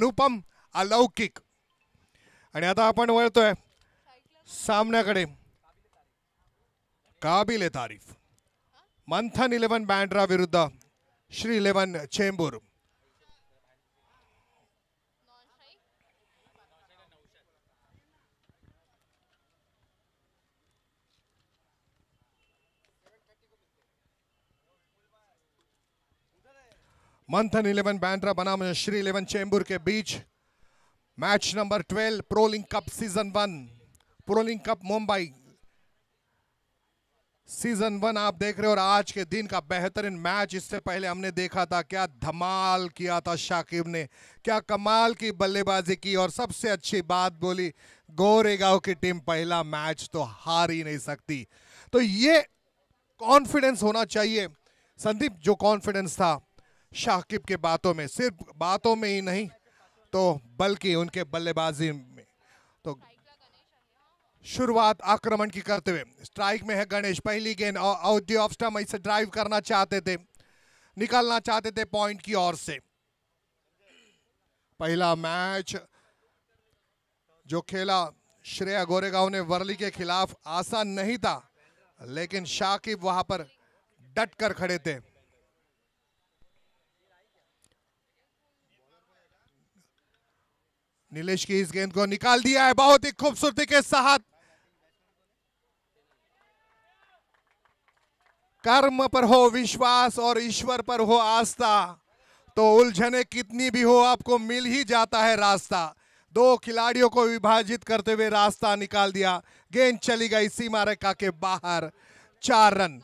अनुपम अलौकिक आणि आता आपण वळतोय सामन्याकडे काबिले तारीफ मंथन इलेवन बैंड्रा विरुद्ध श्री इलेवन चेंबूर मंथन इलेवन बैंड्रा बनाम श्री इलेवन चेंबूर के बीच match number twelve Prolink cup season one Prolink cup Mumbai season one आप देख रहे हो और आज के दिन का बेहतरीन मैच इससे पहले हमने देखा था क्या धमाल किया था शाकिब ने क्या कमाल की बल्लेबाजी की और सबसे अच्छी बात बोली गोरेगांव की टीम पहला मैच तो हार ही नहीं सकती तो ये कॉन्फिडेंस होना चाहिए संदीप जो कॉन्फिडेंस था शाकिब के बातों में सिर्फ बातों में ही नहीं तो बल्कि उनके बल्लेबाजी में तो शुरुआत आक्रमण की करते हुए स्ट्राइक में है गणेश पहली गेंद और ऑफ स्टम इसे ड्राइव करना चाहते थे निकलना चाहते थे पॉइंट की ओर से पहला मैच जो खेला श्रेया गोरेगांव ने वर्ली के खिलाफ आसान नहीं था लेकिन शाकिब वहां पर डट कर खड़े थे नीलेश की इस गेंद को निकाल दिया है बहुत ही खूबसूरती के साथ कर्म पर हो विश्वास और ईश्वर पर हो आस्था तो उलझने कितनी भी हो आपको मिल ही जाता है रास्ता दो खिलाड़ियों को विभाजित करते हुए रास्ता निकाल दिया गेंद चली गई सीमा रेखा के बाहर चार रन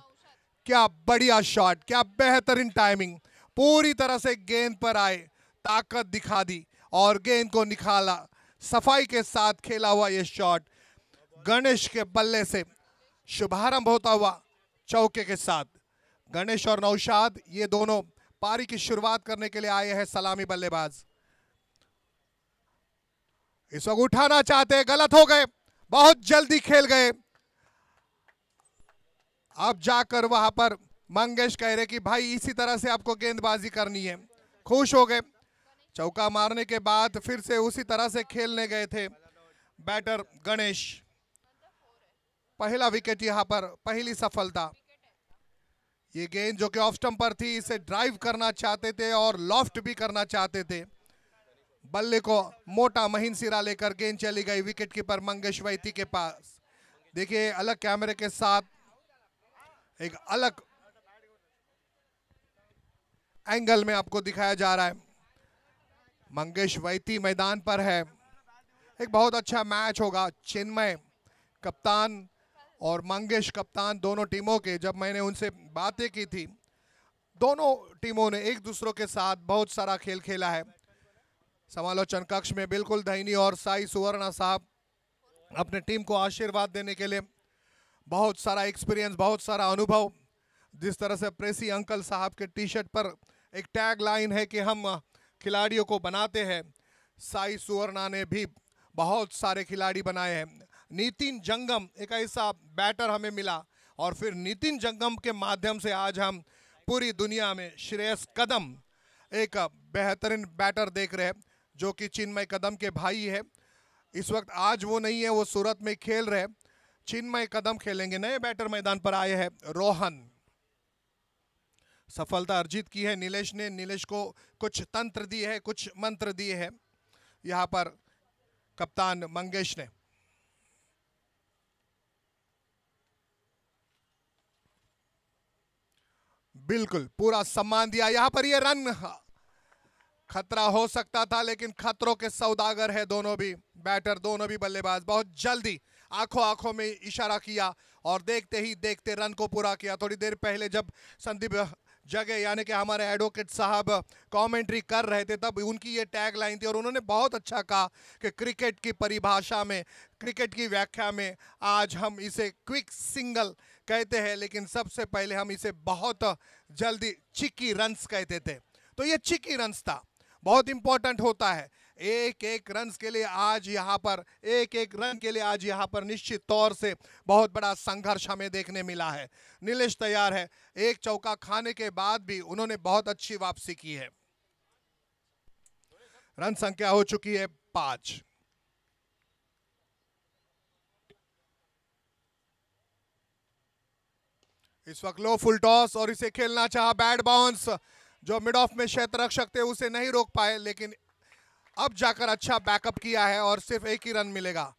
क्या बढ़िया शॉट क्या बेहतरीन टाइमिंग पूरी तरह से गेंद पर आए ताकत दिखा दी और गेंद को निकाला सफाई के साथ खेला हुआ ये शॉट गणेश के बल्ले से शुभारंभ होता हुआ चौके के साथ गणेश और नौशाद ये दोनों पारी की शुरुआत करने के लिए आए हैं सलामी बल्लेबाज इस वक्त उठाना चाहते गलत हो गए बहुत जल्दी खेल गए अब जाकर वहां पर मंगेश कह रहे कि भाई इसी तरह से आपको गेंदबाजी करनी है खुश हो गए चौका मारने के बाद फिर से उसी तरह से खेलने गए थे बैटर गणेश पहला विकेट यहाँ पर पहली सफलता ये गेंद जो कि ऑफ स्टम्प पर थी इसे ड्राइव करना चाहते थे और लॉफ्ट भी करना चाहते थे बल्ले को मोटा महीन सिरा लेकर गेंद चली गई विकेट कीपर मंगेश वैती के पास देखिए अलग कैमरे के साथ एक अलग एंगल में आपको दिखाया जा रहा है मंगेश वैती मैदान पर है एक बहुत अच्छा मैच होगा चिन्मय कप्तान और मंगेश कप्तान दोनों टीमों के जब मैंने उनसे बातें की थी दोनों टीमों ने एक दूसरों के साथ बहुत सारा खेल खेला है समालोचन कक्ष में बिल्कुल दहनी और साई सुवर्णा साहब अपने टीम को आशीर्वाद देने के लिए बहुत सारा एक्सपीरियंस बहुत सारा अनुभव जिस तरह से प्रेसी अंकल साहब के टी शर्ट पर एक टैग लाइन है कि हम खिलाड़ियों को बनाते हैं साई सुवर्णा ने भी बहुत सारे खिलाड़ी बनाए हैं नितिन जंगम एक ऐसा बैटर हमें मिला और फिर नितिन जंगम के माध्यम से आज हम पूरी दुनिया में श्रेयस कदम एक बेहतरीन बैटर देख रहे हैं जो कि चिन्मय कदम के भाई है इस वक्त आज वो नहीं है वो सूरत में खेल रहे चिन्मय कदम खेलेंगे नए बैटर मैदान पर आए हैं रोहन सफलता अर्जित की है नीलेश ने नीलेश को कुछ तंत्र दिए हैं कुछ मंत्र दिए हैं यहाँ पर कप्तान मंगेश ने बिल्कुल पूरा सम्मान दिया यहाँ पर ये रन खतरा हो सकता था लेकिन खतरों के सौदागर है दोनों भी बैटर दोनों भी बल्लेबाज बहुत जल्दी आंखों आंखों में इशारा किया और देखते ही देखते रन को पूरा किया थोड़ी देर पहले जब संदीप जगह यानी कि हमारे एडवोकेट साहब कमेंट्री कर रहे थे तब उनकी ये टैग लाइन थी और उन्होंने बहुत अच्छा कहा कि क्रिकेट की परिभाषा में क्रिकेट की व्याख्या में आज हम इसे क्विक सिंगल कहते हैं लेकिन सबसे पहले हम इसे बहुत जल्दी चिक्की रन्स कहते थे तो ये चिक्की रन्स था बहुत इंपॉर्टेंट होता है एक एक रन के लिए आज यहाँ पर एक एक रन के लिए आज यहाँ पर निश्चित तौर से बहुत बड़ा संघर्ष हमें देखने मिला है नीलेश तैयार है एक चौका खाने के बाद भी उन्होंने बहुत अच्छी वापसी की है रन संख्या हो चुकी है पांच इस वक्त लो फुल टॉस और इसे खेलना चाहा बैट बाउंस जो मिड ऑफ में क्षेत्र रख सकते उसे नहीं रोक पाए लेकिन अब जाकर अच्छा बैकअप किया है और सिर्फ एक ही रन मिलेगा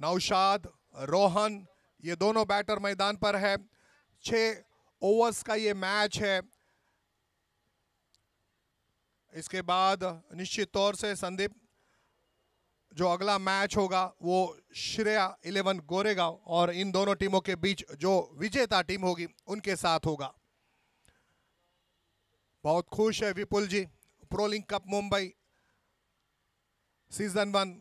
नौशाद रोहन ये दोनों बैटर मैदान पर है छह ओवर्स का ये मैच है इसके बाद निश्चित तौर से संदीप जो अगला मैच होगा वो श्रेया इलेवन गोरेगांव और इन दोनों टीमों के बीच जो विजेता टीम होगी उनके साथ होगा बहुत खुश है Vipul ji Prolink cup Mumbai season one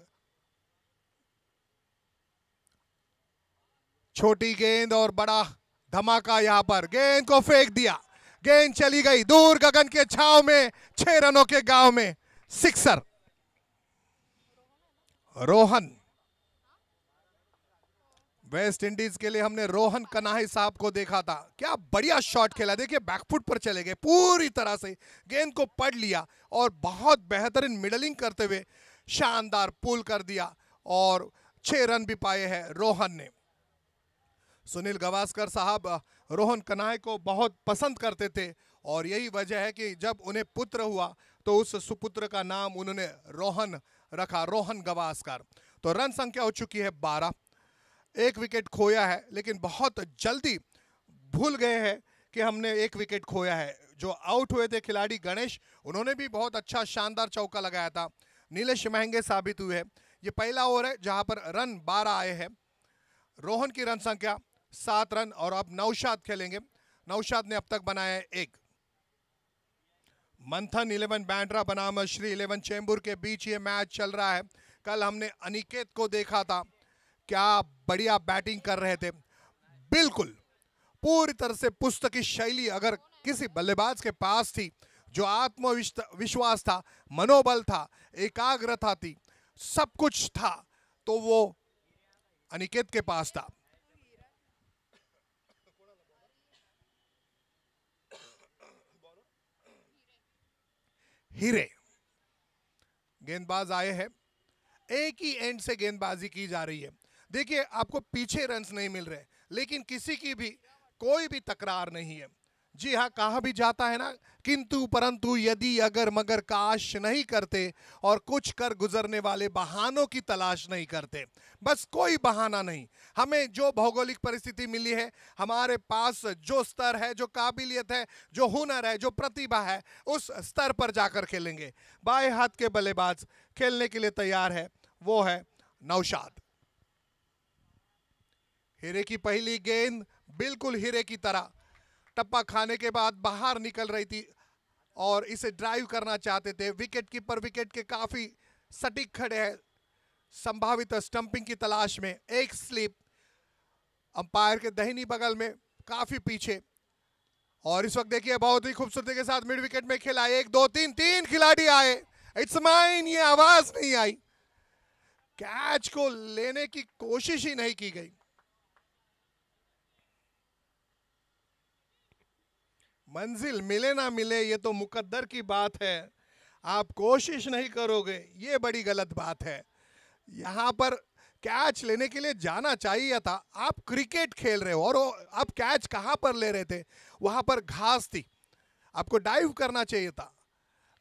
छोटी गेंद और बड़ा धमाका यहां पर गेंद को फेंक दिया गेंद चली गई दूर गगन के छाव में छह रनों के गांव में सिक्सर रोहन वेस्ट इंडीज के लिए हमने रोहन कनाही साहब को देखा था क्या बढ़िया शॉट खेला देखिए बैकफुट पर चले गए पूरी तरह से गेंद को पढ़ लिया और बहुत बेहतरीन मिडलिंग करते हुए शानदार पुल कर दिया और छह रन भी पाए हैं रोहन ने सुनील गवास्कर साहब रोहन कनाय को बहुत पसंद करते थे और यही वजह है कि जब उन्हें पुत्र हुआ तो उस सुपुत्र का नाम उन्होंने रोहन रखा रोहन गवास्कर तो रन संख्या हो चुकी है बारह एक विकेट खोया है लेकिन बहुत जल्दी भूल गए हैं कि हमने एक विकेट खोया है जो आउट हुए थे खिलाड़ी गणेश उन्होंने भी बहुत अच्छा शानदार चौका लगाया था नीलेश महंगे साबित हुए हैं ये पहला ओवर है जहां पर रन 12 आए हैं रोहन की रन संख्या सात रन और अब नौशाद खेलेंगे नौशाद ने अब तक बनाया है एक मंथन इलेवन बैंड्रा बनाम श्री इलेवन चेंबूर के बीच ये मैच चल रहा है कल हमने अनिकेत को देखा था क्या बढ़िया बैटिंग कर रहे थे बिल्कुल पूरी तरह से पुस्तक की शैली अगर किसी बल्लेबाज के पास थी जो आत्मविश्वास था मनोबल था एकाग्रता थी सब कुछ था तो वो अनिकेत के पास था हीरे गेंदबाज आए हैं एक ही एंड से गेंदबाजी की जा रही है देखिए आपको पीछे रन्स नहीं मिल रहे लेकिन किसी की भी कोई भी तकरार नहीं है जी हाँ कहा भी जाता है ना किंतु परंतु यदि अगर मगर काश नहीं करते और कुछ कर गुजरने वाले बहानों की तलाश नहीं करते बस कोई बहाना नहीं हमें जो भौगोलिक परिस्थिति मिली है हमारे पास जो स्तर है जो काबिलियत है जो हुनर है जो प्रतिभा है उस स्तर पर जाकर खेलेंगे बाएं हाथ के बल्लेबाज खेलने के लिए तैयार है वो है नौशाद हीरे की पहली गेंद बिल्कुल हीरे की तरह टप्पा खाने के बाद बाहर निकल रही थी और इसे ड्राइव करना चाहते थे विकेट कीपर विकेट के काफ़ी सटीक खड़े हैं संभावित स्टंपिंग की तलाश में एक स्लिप अंपायर के दहनी बगल में काफ़ी पीछे और इस वक्त देखिए बहुत ही खूबसूरती के साथ मिड विकेट में खेला एक दो तीन तीन खिलाड़ी आए इट्स माइन ये आवाज़ नहीं आई कैच को लेने की कोशिश ही नहीं की गई मंजिल मिले ना मिले ये तो मुकद्दर की बात है आप कोशिश नहीं करोगे ये बड़ी गलत बात है यहाँ पर कैच लेने के लिए जाना चाहिए था आप क्रिकेट खेल रहे हो और आप कैच कहाँ पर ले रहे थे वहाँ पर घास थी आपको डाइव करना चाहिए था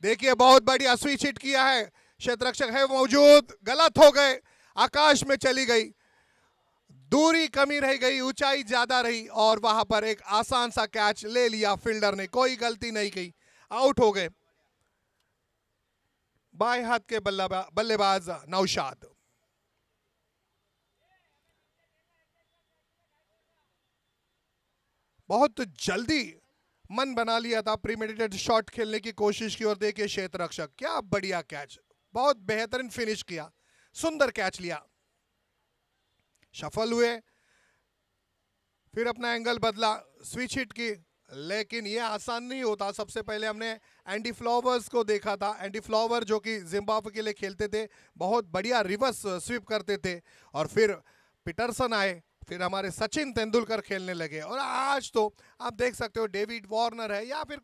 देखिए बहुत बड़ी असुई छिट किया है क्षेत्र है मौजूद गलत हो गए आकाश में चली गई दूरी कमी रह गई ऊंचाई ज्यादा रही और वहां पर एक आसान सा कैच ले लिया फील्डर ने कोई गलती नहीं की आउट हो गए बाएं हाथ के बल्लेबाज नौशाद बहुत जल्दी मन बना लिया था प्रीमेडिटेड शॉट खेलने की कोशिश की और देखिए क्षेत्र रक्षक क्या बढ़िया कैच बहुत बेहतरीन फिनिश किया सुंदर कैच लिया सफल हुए फिर अपना एंगल बदला स्विच हिट की लेकिन ये आसान नहीं होता सबसे पहले हमने एंडी फ्लावर्स को देखा था एंडी फ्लावर जो कि जिम्बाब्वे के लिए खेलते थे बहुत बढ़िया रिवर्स स्वीप करते थे और फिर पीटरसन आए फिर हमारे सचिन तेंदुलकर खेलने लगे और आज तो आप देख सकते हो डेविड वार्नर है या फिर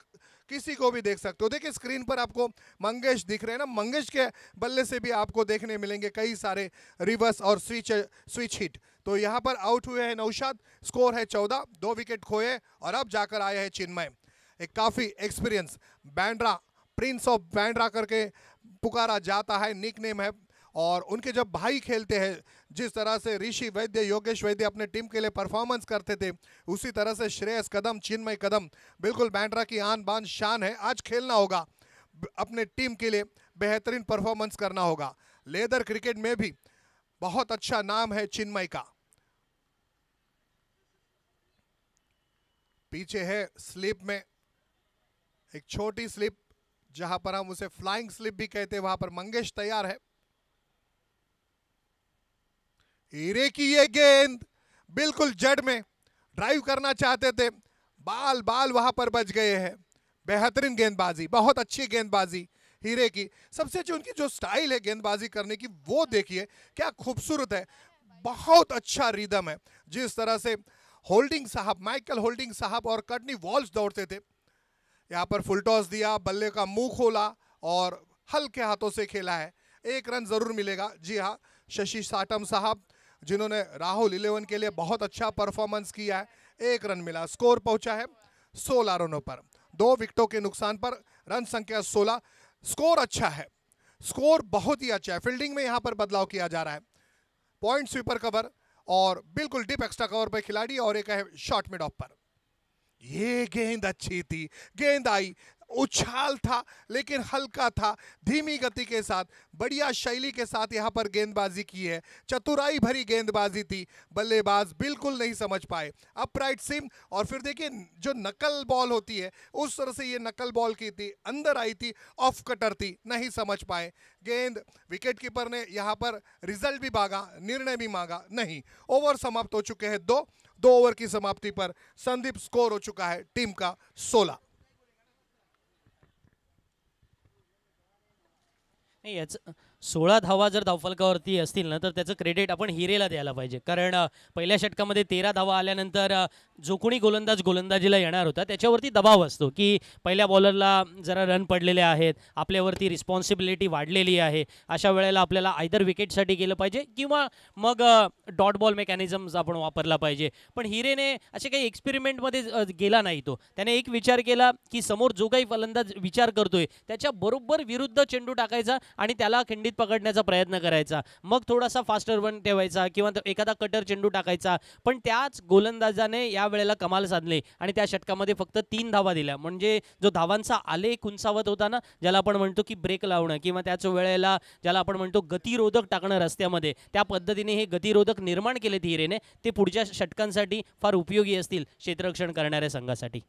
किसी को भी देख सकते हो देखिए स्क्रीन पर आपको मंगेश दिख रहे हैं ना मंगेश के बल्ले से भी आपको देखने मिलेंगे कई सारे रिवर्स और स्विच स्विच हिट तो यहाँ पर आउट हुए हैं नौशाद स्कोर है चौदह दो विकेट खोए और अब जाकर आए हैं चिन्मय एक काफ़ी experience Bandra prince of Bandra करके पुकारा जाता है निक नेम है और उनके जब भाई खेलते हैं जिस तरह से ऋषि वैद्य योगेश वैद्य अपने टीम के लिए परफॉर्मेंस करते थे उसी तरह से श्रेयस कदम चिन्मय कदम बिल्कुल बैंड्रा की आन बान शान है आज खेलना होगा अपने टीम के लिए बेहतरीन परफॉर्मेंस करना होगा लेदर क्रिकेट में भी बहुत अच्छा नाम है चिन्मय का पीछे है स्लिप में एक छोटी स्लिप जहां पर हम उसे फ्लाइंग स्लिप भी कहते हैं वहां पर मंगेश तैयार है हीरे की ये गेंद बिल्कुल जड़ में ड्राइव करना चाहते थे बाल बाल वहां पर बच गए हैं बेहतरीन गेंदबाजी बहुत अच्छी गेंदबाजी हीरे की सबसे अच्छी उनकी जो स्टाइल है गेंदबाजी करने की वो देखिए क्या खूबसूरत है बहुत अच्छा रिदम है जिस तरह से होल्डिंग साहब माइकल होल्डिंग साहब और कटनी वॉल्स दौड़ते थे यहाँ पर फुल टॉस दिया बल्ले का मुंह खोला और हल्के हाथों से खेला है एक रन जरूर मिलेगा जी हाँ शशि साटम साहब जिन्होंने राहुल इलेवन के लिए बहुत अच्छा परफॉर्मेंस किया है एक रन मिला स्कोर पहुंचा है सोलह रनों पर दो विकेटों के नुकसान पर रन संख्या सोलह स्कोर अच्छा है स्कोर बहुत ही अच्छा है फील्डिंग में यहां पर बदलाव किया जा रहा है पॉइंट स्वीपर कवर और बिल्कुल डिप एक्स्ट्रा कवर पर खिलाड़ी और एक है शॉर्ट मिड ऑफ पर ये गेंद अच्छी थी गेंद आई उछाल था लेकिन हल्का था धीमी गति के साथ बढ़िया शैली के साथ यहाँ पर गेंदबाजी की है चतुराई भरी गेंदबाजी थी बल्लेबाज बिल्कुल नहीं समझ पाए अपराइट सिम और फिर देखिए जो नकल बॉल होती है उस तरह से ये नकल बॉल की थी अंदर आई थी ऑफ कटर थी नहीं समझ पाए गेंद विकेट कीपर ने यहाँ पर रिजल्ट भी भागा निर्णय भी मांगा नहीं ओवर समाप्त हो चुके हैं दो दो ओवर की समाप्ति पर संदीप स्कोर हो चुका है टीम का सोलह नाही याच सोळा धावा जर धावफलकावरती असतील ना तर त्याचं क्रेडिट आपण हिरेला द्यायला पाहिजे कारण पहिल्या षटकामध्ये तेरा धावा आल्यानंतर जो कोणी गोलंदाज गोलंदाजीला येणार होता त्याच्यावरती दबाव असतो की पहिल्या बॉलरला जरा रन पडलेले आहेत आपल्यावरती रिस्पॉन्सिबिलिटी वाढलेली आहे अशा वेळेला आपल्याला आयदर विकेटसाठी गेलं पाहिजे किंवा मग डॉट बॉल मेकॅनिझम्स आपण वापरला पाहिजे पण हिरेने असे काही एक्सपेरिमेंटमध्ये गेला नाही तो त्याने एक विचार केला की समोर जो काही फलंदाज विचार करतोय त्याच्या बरोबर विरुद्ध चेंडू टाकायचा आणि त्याला खंडित पकडण्याचा प्रयत्न करायचा मग थोडासा फास्टर रन ठेवायचा किंवा एखादा कटर चेंडू टाकायचा पण त्याच गोलंदाजाने या त्यावेळेला कमाल साधले आणि त्या षटकामध्ये फक्त तीन धावा दिल्या म्हणजे जो धावांचा आलेख उंचावत होता ना ज्याला आपण म्हणतो की ब्रेक लावणं किंवा त्याच वेळेला ज्याला आपण म्हणतो गतिरोधक टाकणं रस्त्यामध्ये त्या पद्धतीने हे गतिरोधक निर्माण केले हिरेने ते पुढच्या षटकांसाठी फार उपयोगी असतील क्षेत्ररक्षण करणाऱ्या संघासाठी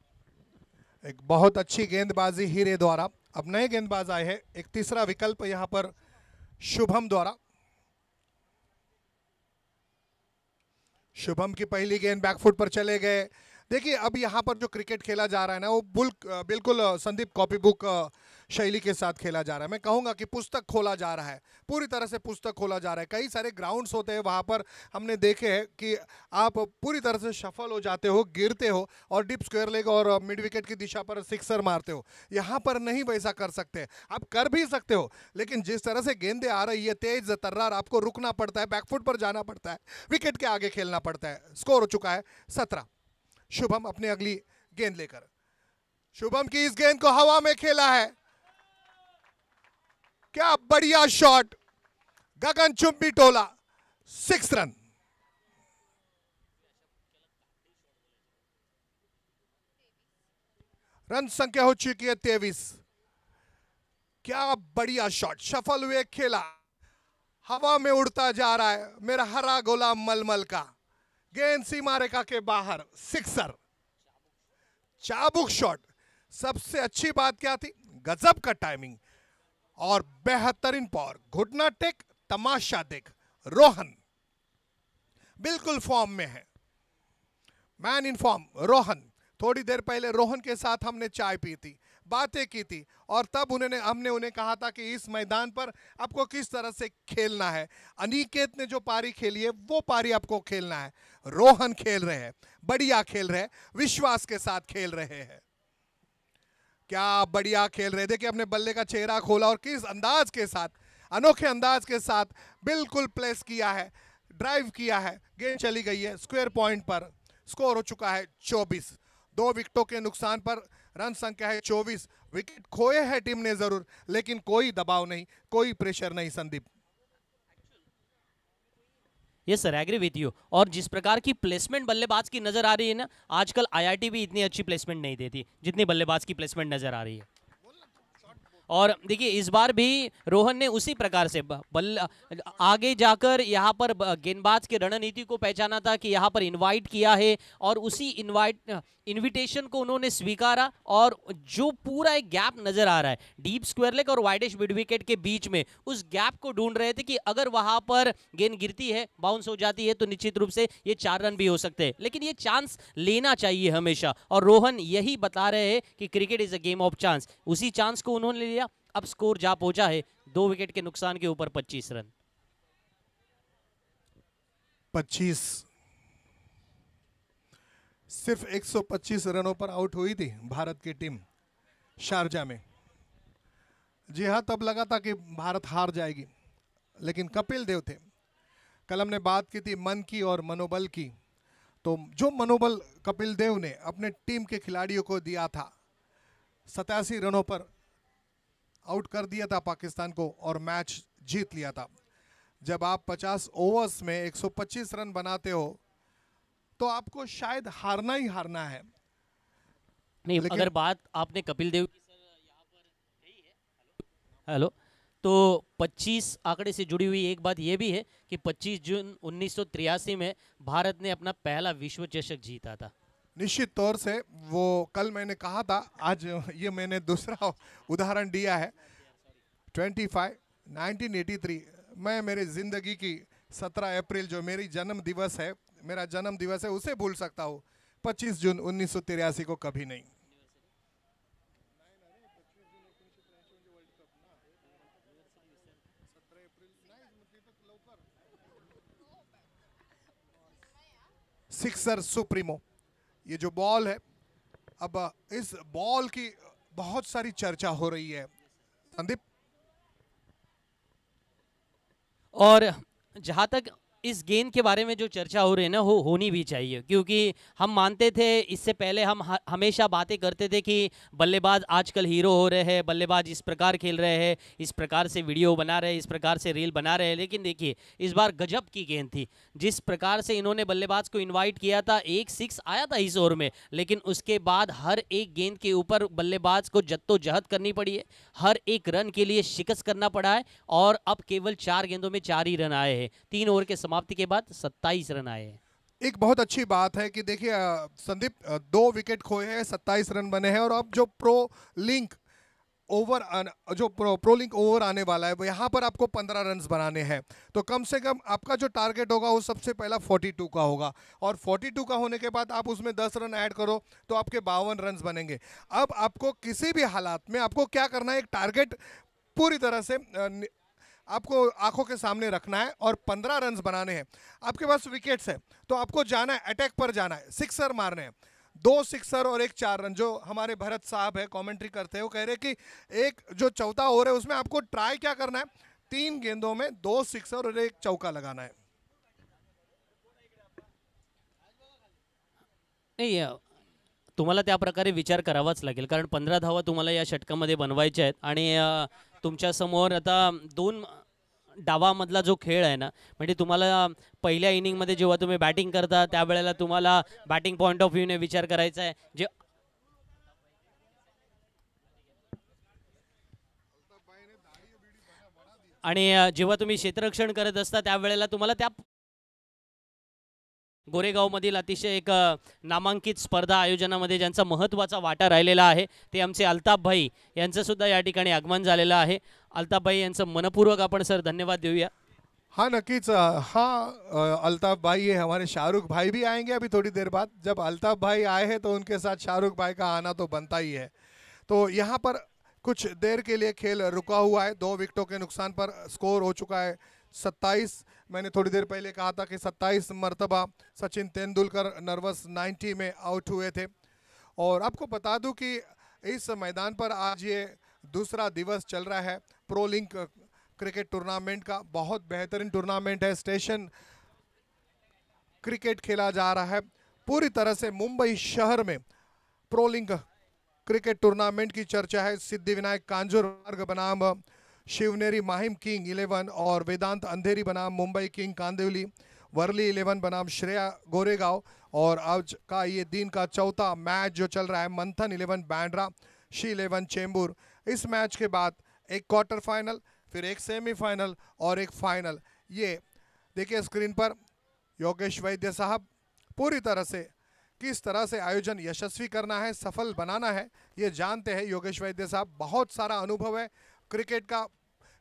एक बहुत अच्छी गेंदबाजी हीरे द्वारा अब नए गेंदबाज आए हैं एक तीसरा विकल्प यहाँ पर शुभम द्वारा शुभम की पहली गेंद बैकफुट पर चले गए देखिए अब यहाँ पर जो क्रिकेट खेला जा रहा है ना वो बुल बिल्कुल संदीप कॉपी बुक शैली के साथ खेला जा रहा है मैं कहूँगा कि पुस्तक खोला जा रहा है पूरी तरह से पुस्तक खोला जा रहा है कई सारे ग्राउंड्स होते हैं वहाँ पर हमने देखे हैं कि आप पूरी तरह से सफल हो जाते हो गिरते हो और डिप स्क्वेयर लेग और मिड विकेट की दिशा पर सिक्सर मारते हो यहाँ पर नहीं वैसा कर सकते आप कर भी सकते हो लेकिन जिस तरह से गेंदे आ रही है तेज तर्रार आपको रुकना पड़ता है बैकफुट पर जाना पड़ता है विकेट के आगे खेलना पड़ता है स्कोर हो चुका है सत्रह शुभम अपनी अगली गेंद लेकर शुभम की इस गेंद को हवा में खेला है क्या बढ़िया शॉट गगन चुम्बी टोला सिक्स रन रन संख्या हो चुकी है तेईस क्या बढ़िया शॉट सफल हुए खेला हवा में उड़ता जा रहा है मेरा हरा गोला मलमल का गेंद सीमा रेखा के बाहर सिक्सर चाबुक शॉट सबसे अच्छी बात क्या थी गजब का टाइमिंग और बेहतरीन पॉर घुटना टेक तमाशा देख रोहन बिल्कुल फॉर्म में है मैन इन फॉर्म रोहन थोड़ी देर पहले रोहन के साथ हमने चाय पी थी बातें की थी और तब उन्होंने हमने उन्हें कहा था कि इस मैदान पर आपको किस तरह से खेलना है अनिकेत ने जो पारी खेली है वो पारी आपको खेलना है रोहन खेल रहे हैं बढ़िया खेल रहे हैं विश्वास के साथ खेल रहे हैं क्या बढ़िया खेल रहे देखिए अपने बल्ले का चेहरा खोला और किस अंदाज के साथ अनोखे अंदाज के साथ बिल्कुल प्लेस किया है ड्राइव किया है गेंद चली गई है स्क्वायर पॉइंट पर स्कोर हो चुका है 24 दो विकेटों के नुकसान पर रन संख्या है चौबीस विकेट खोए है टीम ने जरूर लेकिन कोई दबाव नहीं कोई प्रेशर नहीं संदीप ये सर एग्री विथ यू और जिस प्रकार की प्लेसमेंट बल्लेबाज की नजर आ रही है ना आजकल आईआईटी भी इतनी अच्छी प्लेसमेंट नहीं देती जितनी बल्लेबाज की प्लेसमेंट नजर आ रही है और देखिए इस बार भी रोहन ने उसी प्रकार से बल आगे जाकर यहाँ पर गेंदबाज के रणनीति को पहचाना था कि यहाँ पर इनवाइट किया है और उसी इनवाइट इनविटेशन को उन्होंने स्वीकारा और जो पूरा एक गैप नजर आ रहा है डीप स्क्वायर लेग और वाइडेश मिड विकेट के बीच में उस गैप को ढूंढ रहे थे कि अगर वहां पर गेंद गिरती है बाउंस हो जाती है तो निश्चित रूप से ये चार रन भी हो सकते हैं लेकिन ये चांस लेना चाहिए हमेशा और रोहन यही बता रहे हैं कि cricket is a game of chance उसी चांस को उन्होंने लिया अब स्कोर जा पहुंचा है दो विकेट के नुकसान के ऊपर पच्चीस रन पच्चीस सिर्फ 125 रनों पर आउट हुई थी भारत की टीम शारजा में जी हाँ तब लगा था कि भारत हार जाएगी लेकिन कपिल देव थे कल हमने बात की थी मन की और मनोबल की तो जो मनोबल कपिल देव ने अपने टीम के खिलाड़ियों को दिया था सतासी रनों पर आउट कर दिया था पाकिस्तान को और मैच जीत लिया था जब आप 50 ओवर्स में 125 रन बनाते हो तो आपको शायद हारना ही हारना है नहीं अगर बात आपने कपिल देव की सर हेलो तो 25 आंकड़े से जुड़ी हुई एक बात यह भी है कि 25 जून उन्नीस में भारत ने अपना पहला विश्व चषक जीता था निश्चित तौर से वो कल मैंने कहा था आज ये मैंने दूसरा उदाहरण दिया है 25 1983 मैं मेरे ज़िंदगी की 17 अप्रैल जो मेरी जन्म दिवस है मेरा जन्म दिवस है उसे भूल सकता हूँ पच्चीस जून उन्नीस को कभी नहीं सिक्सर सुप्रीमो ये जो बॉल है अब इस बॉल की बहुत सारी चर्चा हो रही है संदीप और जहां तक इस गेंद के बारे में जो चर्चा हो रही है ना वो हो, होनी भी चाहिए क्योंकि हम मानते थे इससे पहले हम हमेशा बातें करते थे कि बल्लेबाज आजकल हीरो हो रहे हैं बल्लेबाज इस प्रकार खेल रहे हैं इस प्रकार से वीडियो बना रहे हैं इस प्रकार से रील बना रहे हैं लेकिन देखिए इस बार गजब की गेंद थी जिस प्रकार से इन्होंने बल्लेबाज को इन्वाइट किया था एक सिक्स आया था इस ओवर में लेकिन उसके बाद हर एक गेंद के ऊपर बल्लेबाज को जद्दोजहद करनी पड़ी है हर एक रन के लिए शिकस्त करना पड़ा है और अब केवल चार गेंदों में चार ही रन आए हैं तीन ओवर के समाप्त समाप्ति के बाद 27 रन आए एक बहुत अच्छी बात है कि देखिए संदीप दो विकेट खोए हैं सत्ताईस रन बने हैं और अब जो प्रो लिंक ओवर जो प्रो, प्रो लिंक ओवर आने वाला है वो यहाँ पर आपको पंद्रह रन बनाने हैं तो कम से कम आपका जो टारगेट होगा वो सबसे पहला फोर्टी टू का होगा और फोर्टी टू का होने के बाद आप उसमें दस रन ऐड करो तो आपके बावन रन बनेंगे अब आपको किसी भी हालात में आपको क्या करना है एक टारगेट पूरी तरह से आपको आंखों के सामने रखना है और पंद्रह रन बनाने हैं आपके पास विकेट्स है तो आपको जाना है अटैक पर जाना है सिक्सर मारने हैं दो सिक्सर और एक चार रन जो हमारे भरत साहब है कमेंट्री करते हैं वो कह रहे हैं कि एक जो चौथा ओवर है उसमें आपको ट्राई क्या करना है तीन गेंदों में दो सिक्सर और एक चौका लगाना है नहीं तुम्हारा प्रकार विचार करावाच लगे कारण पंद्रह धावा तुम्हारा षटका बनवाये तुमच्या समोर आता दोन डावामधला जो खेळ आहे ना म्हणजे तुम्हाला पहिल्या इनिंगमध्ये जेव्हा तुम्ही बॅटिंग करता त्यावेळेला तुम्हाला बॅटिंग पॉईंट ऑफ ने विचार करायचा आहे जे आणि जेव्हा तुम्ही क्षेत्ररक्षण करत असता त्यावेळेला तुम्हाला त्या गोरेगावमधील अतिशय एक नामांकित स्पर्धा आयोजनामध्ये ज्यांचा महत्त्वाचा वाटा राहिलेला आहे ते आमचे अल्ताफभाई यांचंसुद्धा या ठिकाणी आगमन झालेलं आहे अल्ताफभाई यांचं मनपूर्वक आपण सर धन्यवाद देऊया हा नक्कीच हाँ अल्ताफ भाई है हमारे शाहरुख भाई भी आएंगे अभी थोड़ी देर बाद जब अल्ताफ भाई आए हैं तो उनके साथ शाहरुख भाई का आना तो बनता ही है तो यहाँ पर कुछ देर के लिए खेल रुका हुआ है दो विकेटों के नुकसान पर स्कोर हो चुका है सत्ताईस मैंने थोड़ी देर पहले कहा था कि सत्ताईस मरतबा सचिन तेंदुलकर नर्वस 90 में आउट हुए थे और आपको बता दूं कि इस मैदान पर आज ये दूसरा दिवस चल रहा है प्रो लिंक क्रिकेट टूर्नामेंट का बहुत बेहतरीन टूर्नामेंट है स्टेशन क्रिकेट खेला जा रहा है पूरी तरह से मुंबई शहर में प्रोलिंग क्रिकेट टूर्नामेंट की चर्चा है सिद्धिविनायक कांजुर मार्ग बनाम शिवनेरी माहिम किंग इलेवन और वेदांत अंधेरी बनाम मुंबई किंग कांदेवली वर्ली इलेवन बनाम श्रेया गोरेगांव और आज का ये दिन का चौथा मैच जो चल रहा है मंथन इलेवन बैंड्रा शी इलेवन चेंबूर इस मैच के बाद एक क्वार्टर फाइनल फिर एक सेमीफाइनल और एक फाइनल ये देखिए स्क्रीन पर योगेश वैद्य साहब पूरी तरह से किस तरह से आयोजन यशस्वी करना है सफल बनाना है ये जानते हैं योगेश वैद्य साहब बहुत सारा अनुभव है क्रिकेट का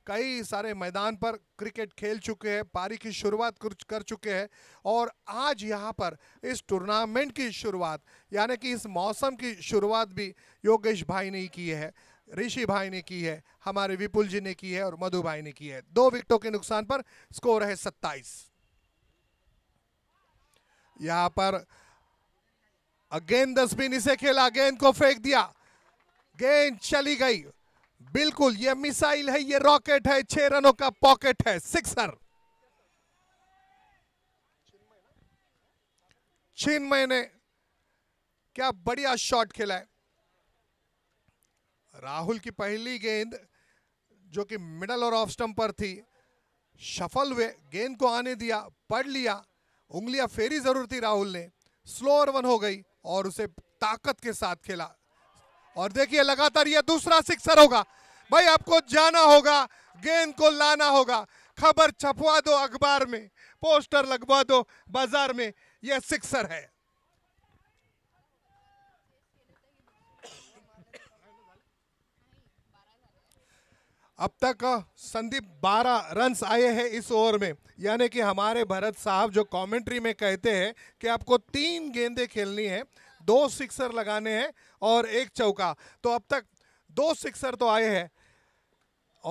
कई सारे मैदान पर क्रिकेट खेल चुके हैं पारी की शुरुआत कर चुके हैं और आज यहाँ पर इस टूर्नामेंट की शुरुआत यानी कि इस मौसम की शुरुआत भी योगेश भाई ने की है ऋषि भाई ने की है हमारे विपुल जी ने की है और मधु भाई ने की है दो विकेटों के नुकसान पर स्कोर है सत्ताईस यहाँ पर अगेन दस इसे खेला गेंद को फेंक दिया गेंद चली गई बिल्कुल ये मिसाइल है ये रॉकेट है छह रनों का पॉकेट है सिक्सर छीन मैंने क्या बढ़िया शॉट खेला है राहुल की पहली गेंद जो कि मिडल और ऑफ स्टंप पर थी सफल हुए गेंद को आने दिया पढ़ लिया उंगलियां फेरी जरूर थी राहुल ने स्लो ओवर वन हो गई और उसे ताकत के साथ खेला और देखिए लगातार यह दूसरा सिक्सर होगा भाई आपको जाना होगा गेंद को लाना होगा खबर छपवा दो अखबार में पोस्टर लगवा दो बाजार में यह सिक्सर है अब तक संदीप 12 रन आए हैं इस ओवर में यानी कि हमारे भरत साहब जो कमेंट्री में कहते हैं कि आपको तीन गेंदे खेलनी है दो सिक्सर लगाने हैं और एक चौका तो अब तक दो सिक्सर तो आए हैं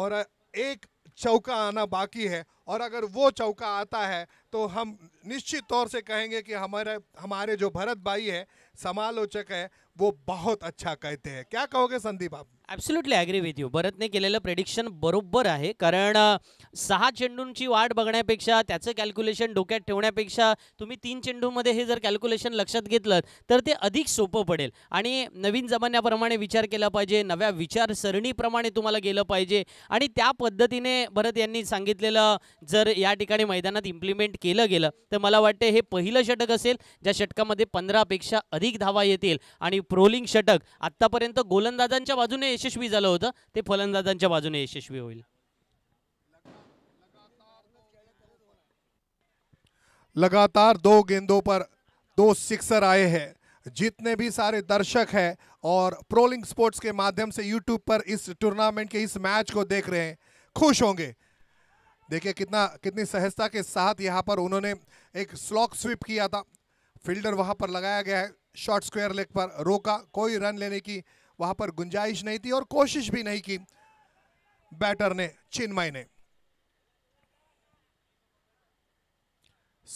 और एक चौका आना बाकी है और अगर वो चौका आता है तो हम निश्चित तौर से कहेंगे कि हमारे हमारे जो भरत भाई है समालोचक है वो बहुत अच्छा कहते हैं क्या कहोगे संदीप आप ॲब्सुल्युटली ॲग्री विथ यू भरतने केलेलं प्रेडिक्शन बरोबर आहे कारण सहा चेंडूंची वाट बघण्यापेक्षा त्याचं कॅल्क्युलेशन डोक्यात ठेवण्यापेक्षा तुम्ही तीन चेंडूमध्ये हे जर कॅल्क्युलेशन लक्षात घेतलं तर ते अधिक सोपं पडेल आणि नवीन जमान्याप्रमाणे विचार केला पाहिजे नव्या विचारसरणीप्रमाणे तुम्हाला गेलं पाहिजे आणि त्या पद्धतीने भरत यांनी सांगितलेलं जर या ठिकाणी मैदानात इम्प्लिमेंट केलं गेलं तर मला वाटते हे पहिलं षटक असेल ज्या षटकामध्ये पंधरापेक्षा अधिक धावा येतील आणि प्रोलिंग षटक आत्तापर्यंत गोलंदाजांच्या बाजूने यशस्वी झालं होतं ते फलंदाजांच्या बाजूने यशस्वी हो लगातार दो गेंदों पर दो सिक्सर आए हैं जितने भी सारे दर्शक हैं और प्रोलिंग स्पोर्ट्स के माध्यम से यूट्यूब पर इस टूर्नामेंट के इस मैच को देख रहे हैं खुश होंगे देखिए कितना कितनी सहजता के साथ यहां पर उन्होंने एक स्लॉक स्विप किया था फील्डर वहां पर लगाया गया है शॉर्ट स्क्वायर लेग पर रोका कोई रन लेने की वहां पर गुंजाइश नहीं थी और कोशिश भी नहीं की बैटर ने चिन्मय ने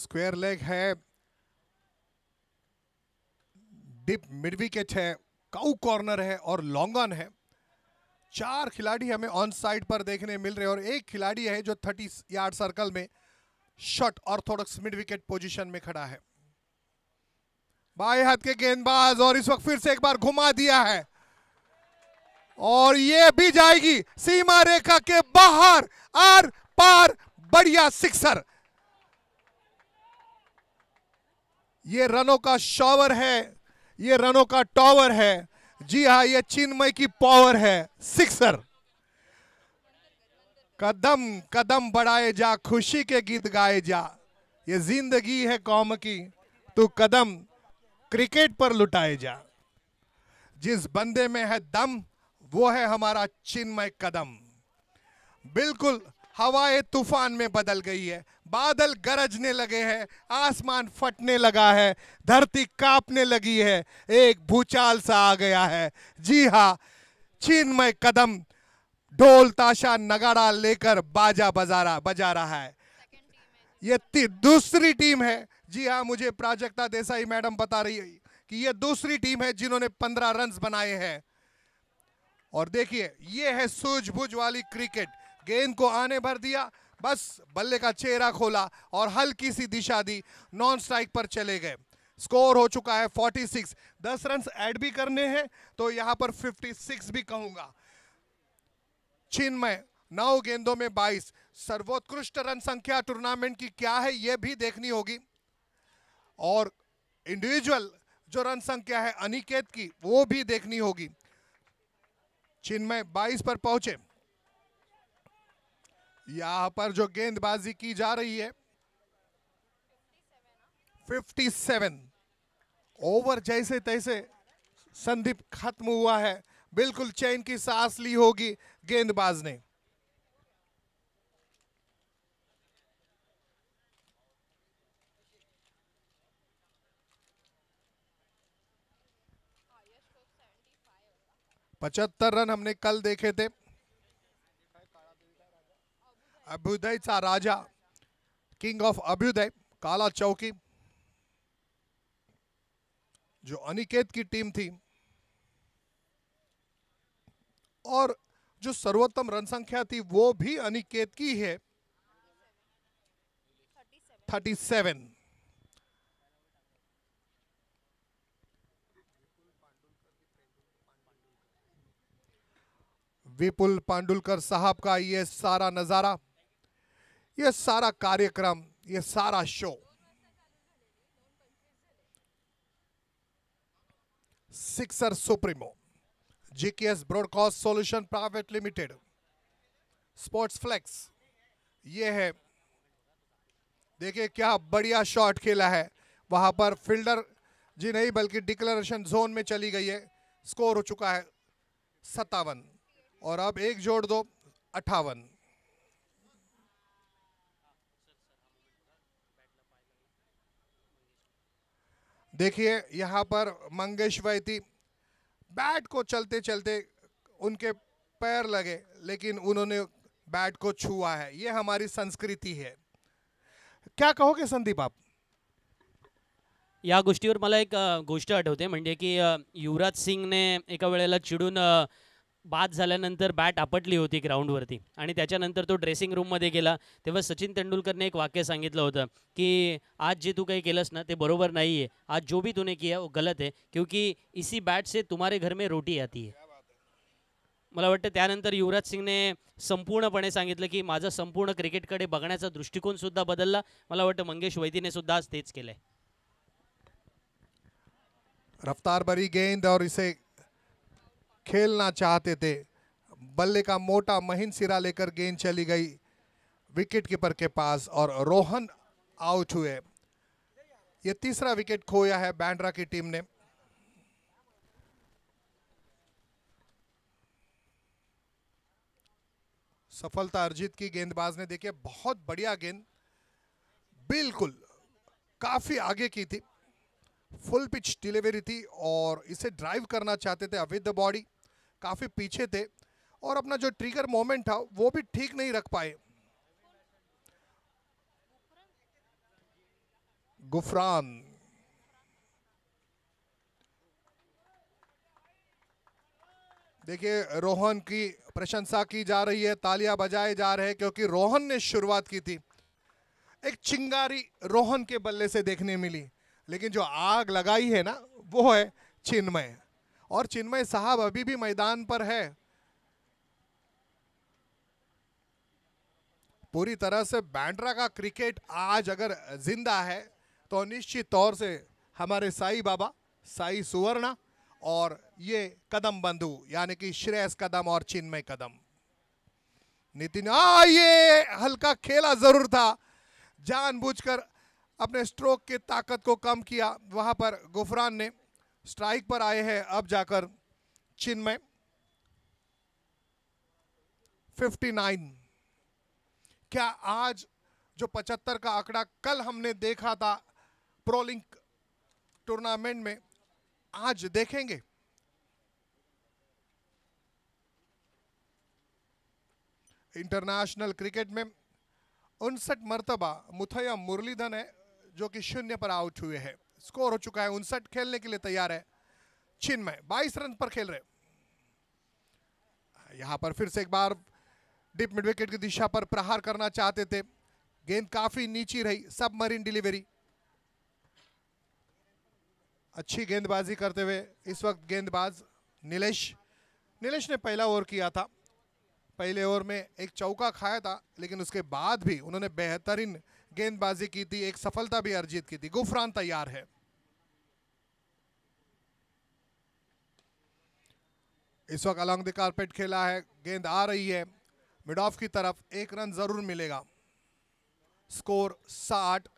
स्क्वेयर लेग है डिप मिड विकेट है काउ कॉर्नर है और लॉन्ग ऑन है चार खिलाड़ी हमें ऑन साइड पर देखने मिल रहे हैं और एक खिलाड़ी है जो थर्टी यार्ड सर्कल में short orthodox mid wicket position में खड़ा है बाएं हाथ के गेंदबाज और इस वक्त फिर से एक बार घुमा दिया है और ये भी जाएगी सीमा रेखा के बाहर आर पार बढ़िया सिक्सर ये रनों का शॉवर है ये रनों का टॉवर है जी हाँ ये चिन्मय की पावर है सिक्सर कदम कदम बढ़ाए जा खुशी के गीत गाए जा ये जिंदगी है कौम की तू कदम क्रिकेट पर लुटाए जा जिस बंदे में है दम वो है हमारा चिन्मय कदम बिल्कुल हवाएं तूफान में बदल गई है बादल गरजने लगे हैं आसमान फटने लगा है धरती कांपने लगी है एक भूचाल सा आ गया है जी हाँ चिन्मय कदम ढोल ताशा नगाड़ा लेकर बाजा बजारा बजा रहा है ये दूसरी टीम है जी हाँ मुझे प्राजक्ता देसाई मैडम बता रही है कि ये दूसरी टीम है जिन्होंने पंद्रह रन बनाए हैं और देखिए ये है सूझबूझ वाली क्रिकेट गेंद को आने भर दिया बस बल्ले का चेहरा खोला और हल्की सी दिशा दी नॉन स्ट्राइक पर चले गए स्कोर हो चुका है 46 दस रन एड भी करने हैं तो यहां पर 56 भी कहूंगा चिन्मय नौ गेंदों में 22 सर्वोत्कृष्ट रन संख्या टूर्नामेंट की क्या है यह भी देखनी होगी और इंडिविजुअल जो रन संख्या है अनिकेत की वो भी देखनी होगी चिन्मय 22 पर पहुंचे यहां पर जो गेंदबाजी की जा रही है 57 ओवर जैसे तैसे संदीप खत्म हुआ है बिल्कुल चैन की सांस ली होगी गेंदबाज ने पचहत्तर रन हमने कल देखे थे अभ्युदय सा राजा किंग ऑफ अभ्युदय काला चौकी जो अनिकेत की टीम थी और जो सर्वोत्तम रन संख्या थी वो भी अनिकेत की है थर्टी सेवन विपुल पांडुलकर साहब का ये सारा नज़ारा ये सारा कार्यक्रम ये सारा show sixer supremo GKS broadcast solution private limited sports flex ये है देखिए क्या बढ़िया शॉट खेला है वहां पर फील्डर जी नहीं बल्कि डिक्लेरेशन जोन में चली गई है स्कोर हो चुका है सत्तावन और अब एक जोड़ दो अठावन देखिए यहां पर मंगेश वैती बैट को चलते चलते उनके पैर लगे लेकिन उन्होंने बैट को छुआ है ये हमारी संस्कृति है क्या कहोगे संदीप आप या पर मला एक गोष्ट आठवते युवराज सिंह ने एक वेला चिड़न बाद झाल्यानंतर बॅट आपटली होती ग्राउंडवरती आणि त्याच्यानंतर तो ड्रेसिंग रूममध्ये गेला तेव्हा सचिन तेंडुलकरने एक वाक्य सांगितलं होतं की आज जे तू काही केलंस ना ते बरोबर नाही आहे आज जो भी तूने किया वो गलत आहे क्योंकि इसी बैट से तुम्हारे घर में रोटी आती है मला वाटतं त्यानंतर युवराज सिंगने संपूर्णपणे सांगितलं की माझा संपूर्ण क्रिकेटकडे बघण्याचा दृष्टिकोन सुद्धा बदलला मला वाटतं मंगेश वैदीने सुद्धा आज तेच केलंय रफ्तार बरी गेंद और इसे खेलना चाहते थे बल्ले का मोटा महीन सिरा लेकर गेंद चली गई विकेट कीपर के पास और रोहन आउट हुए ये तीसरा विकेट खोया है बैंड्रा की टीम ने सफलता अर्जित की गेंदबाज ने देखिए बहुत बढ़िया गेंद बिल्कुल काफी आगे की थी फुल पिच डिलीवरी थी और इसे ड्राइव करना चाहते थे अविद द बॉडी काफ़ी पीछे थे और अपना जो ट्रिगर मोमेंट था वो भी ठीक नहीं रख पाए गुफरान देखिए रोहन की प्रशंसा की जा रही है तालियां बजाए जा रहे हैं क्योंकि रोहन ने शुरुआत की थी एक चिंगारी रोहन के बल्ले से देखने मिली लेकिन जो आग लगाई है ना वो है चिन्मय और चिन्मय साहब अभी भी मैदान पर है पूरी तरह से बैंड्रा का क्रिकेट आज अगर जिंदा है तो निश्चित तौर से हमारे साई बाबा साई सुवर्णा और ये कदम बंधु यानी कि श्रेयस कदम और चिन्मय कदम नितिन आ हाँ, ये हल्का खेला जरूर था जानबूझकर अपने स्ट्रोक की ताकत को कम किया वहां पर गुफरान ने स्ट्राइक पर आए हैं अब जाकर चिन में 59 क्या आज जो 75 का आंकड़ा कल हमने देखा था प्रोलिंक टूर्नामेंट में आज देखेंगे इंटरनेशनल क्रिकेट में उनसठ मरतबा मुथैया मुरलीधन है जो कि शून्य पर आउट हुए हैं स्कोर हो चुका है उनसठ खेलने के लिए तैयार है चिन्मय बाईस रन पर खेल रहे यहां पर फिर से एक बार डीप मिड विकेट की दिशा पर प्रहार करना चाहते थे गेंद काफी नीची रही सब मरीन डिलीवरी अच्छी गेंदबाजी करते हुए इस वक्त गेंदबाज नीलेश नीलेश ने पहला ओवर किया था पहले ओवर में एक चौका खाया था लेकिन उसके बाद भी उन्होंने बेहतरीन गेंदबाजी की थी एक सफलता भी अर्जित की थी गुफरान तैयार है इस वक्त अलॉन्ग द कारपेट खेला है गेंद आ रही है मिड ऑफ की तरफ एक रन जरूर मिलेगा स्कोर साठ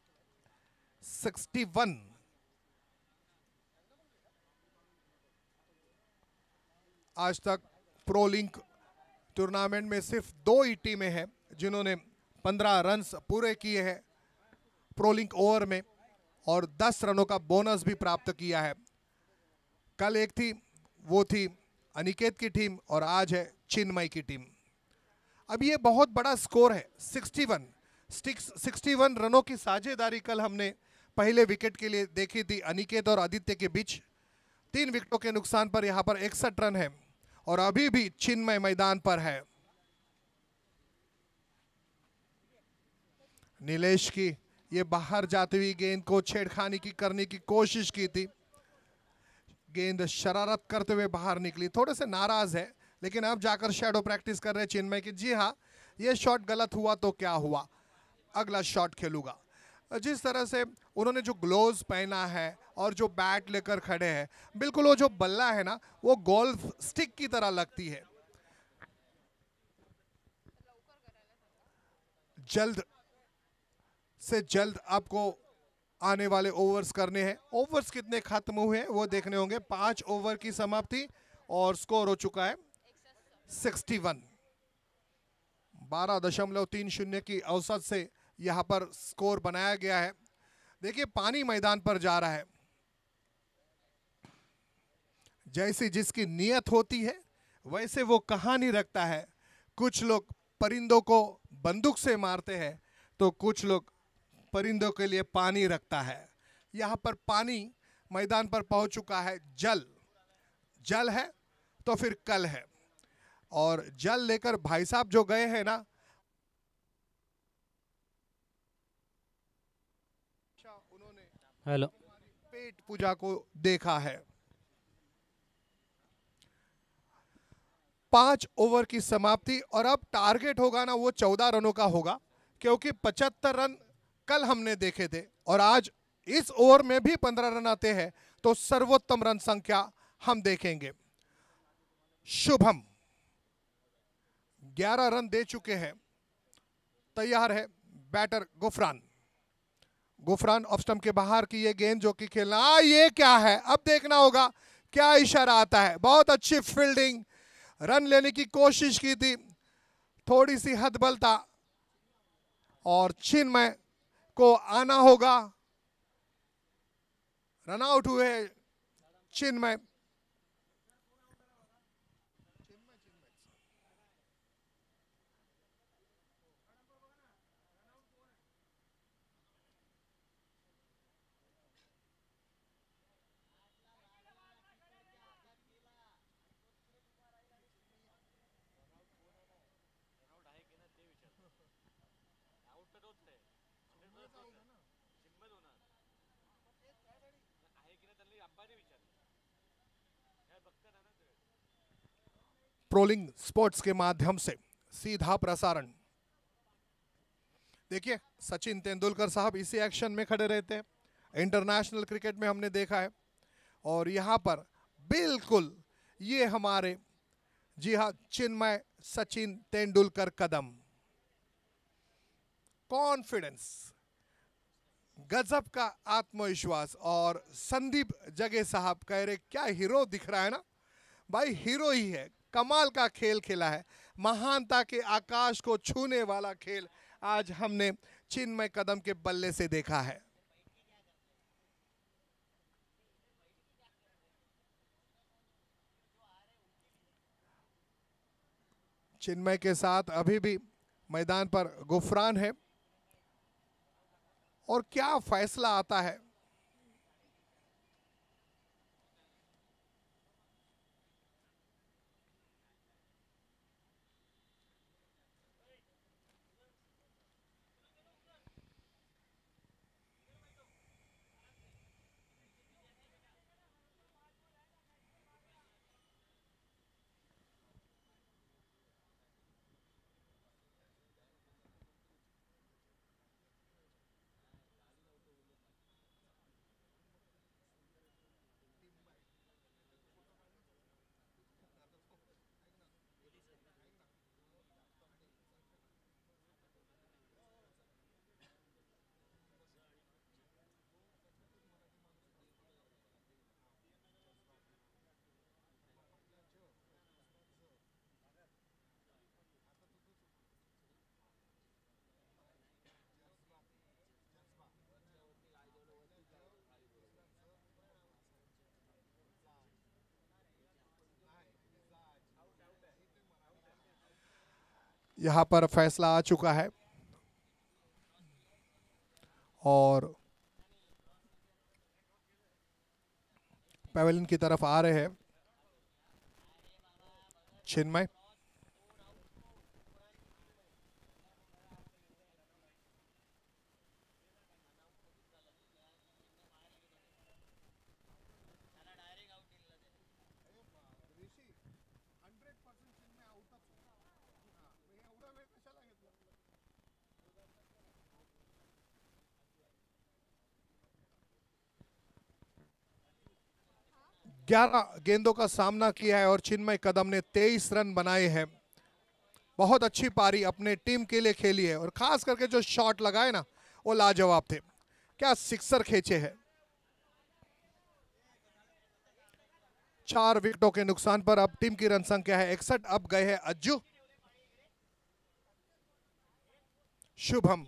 सिक्सटी वन आज तक प्रो लिंक टूर्नामेंट में सिर्फ दो ही टीमें हैं जिन्होंने पंद्रह रन पूरे किए हैं प्रोलिंक ओवर में और 10 रनों का बोनस भी प्राप्त किया है कल एक थी वो थी अनिकेत की टीम और आज है चिन्मय की टीम अब ये बहुत बड़ा स्कोर है 61 61 रनों की साझेदारी कल हमने पहले विकेट के लिए देखी थी अनिकेत और आदित्य के बीच तीन विकेटों के नुकसान पर यहाँ पर इकसठ रन है और अभी भी चिन्मय मैदान पर है नीलेश की ये बाहर जाती हुई गेंद को छेड़खानी की करने की कोशिश की थी गेंद शरारत करते हुए बाहर निकली थोड़े से नाराज है लेकिन अब जाकर शेडो प्रैक्टिस कर रहे चिन्मय की जी हाँ ये शॉट गलत हुआ तो क्या हुआ अगला शॉट खेलूंगा जिस तरह से उन्होंने जो ग्लोव पहना है और जो बैट लेकर खड़े हैं बिल्कुल वो जो बल्ला है ना वो गोल्फ स्टिक की तरह लगती है जल्द से जल्द आपको आने वाले ओवर्स करने हैं ओवर्स कितने खत्म हुए हैं वो देखने होंगे पांच ओवर की समाप्ति और स्कोर हो चुका है 61 बारह दशमलव तीन शून्य की औसत से यहाँ पर स्कोर बनाया गया है देखिए पानी मैदान पर जा रहा है जैसी जिसकी नियत होती है वैसे वो कहानी रखता है कुछ लोग परिंदों को बंदूक से मारते हैं तो कुछ लोग परिंदों के लिए पानी रखता है यहाँ पर पानी मैदान पर पहुँच चुका है जल जल है तो फिर कल है और जल लेकर भाई साहब जो गए हैं ना उन्होंने हेलो पेट पूजा को देखा है पांच ओवर की समाप्ति और अब टारगेट होगा ना वो चौदह रनों का होगा क्योंकि पचहत्तर रन कल हमने देखे थे और आज इस ओवर में भी पंद्रह रन आते हैं तो सर्वोत्तम रन संख्या हम देखेंगे शुभम ग्यारह रन दे चुके हैं तैयार है batter Gufran Gufran off stump के बाहर की ये गेंद जो कि खेलना आ, ये क्या है अब देखना होगा क्या इशारा आता है बहुत अच्छी फील्डिंग रन लेने की कोशिश की थी थोड़ी सी हदबलता और चिन्मय को आना होगा रन आउट हुए चिन्मय ट्रोलिंग स्पोर्ट्स के माध्यम से सीधा प्रसारण देखिए सचिन तेंदुलकर साहब इसी एक्शन में खड़े रहते हैं इंटरनेशनल क्रिकेट में हमने देखा है और यहाँ पर बिल्कुल ये हमारे जी हाँ चिन्मय सचिन तेंदुलकर कदम कॉन्फिडेंस गजब का आत्मविश्वास और संदीप जगे साहब कह रहे क्या हीरो दिख रहा है ना भाई हीरो ही है कमाल का खेल खेला है महानता के आकाश को छूने वाला खेल आज हमने चिन्मय कदम के बल्ले से देखा है चिन्मय के साथ अभी भी मैदान पर गुफरान है और क्या फैसला आता है यहाँ पर फैसला आ चुका है और पेवेलिन की तरफ आ रहे हैं चिन्मय 11 गेंदों का सामना किया है और चिन्मय कदम ने 23 रन बनाए हैं बहुत अच्छी पारी अपने टीम के लिए खेली है और खास करके जो शॉट लगाए ना वो लाजवाब थे क्या सिक्सर खेचे हैं चार विकेटों के नुकसान पर अब टीम की रन संख्या है इकसठ अब गए हैं अज्जू शुभम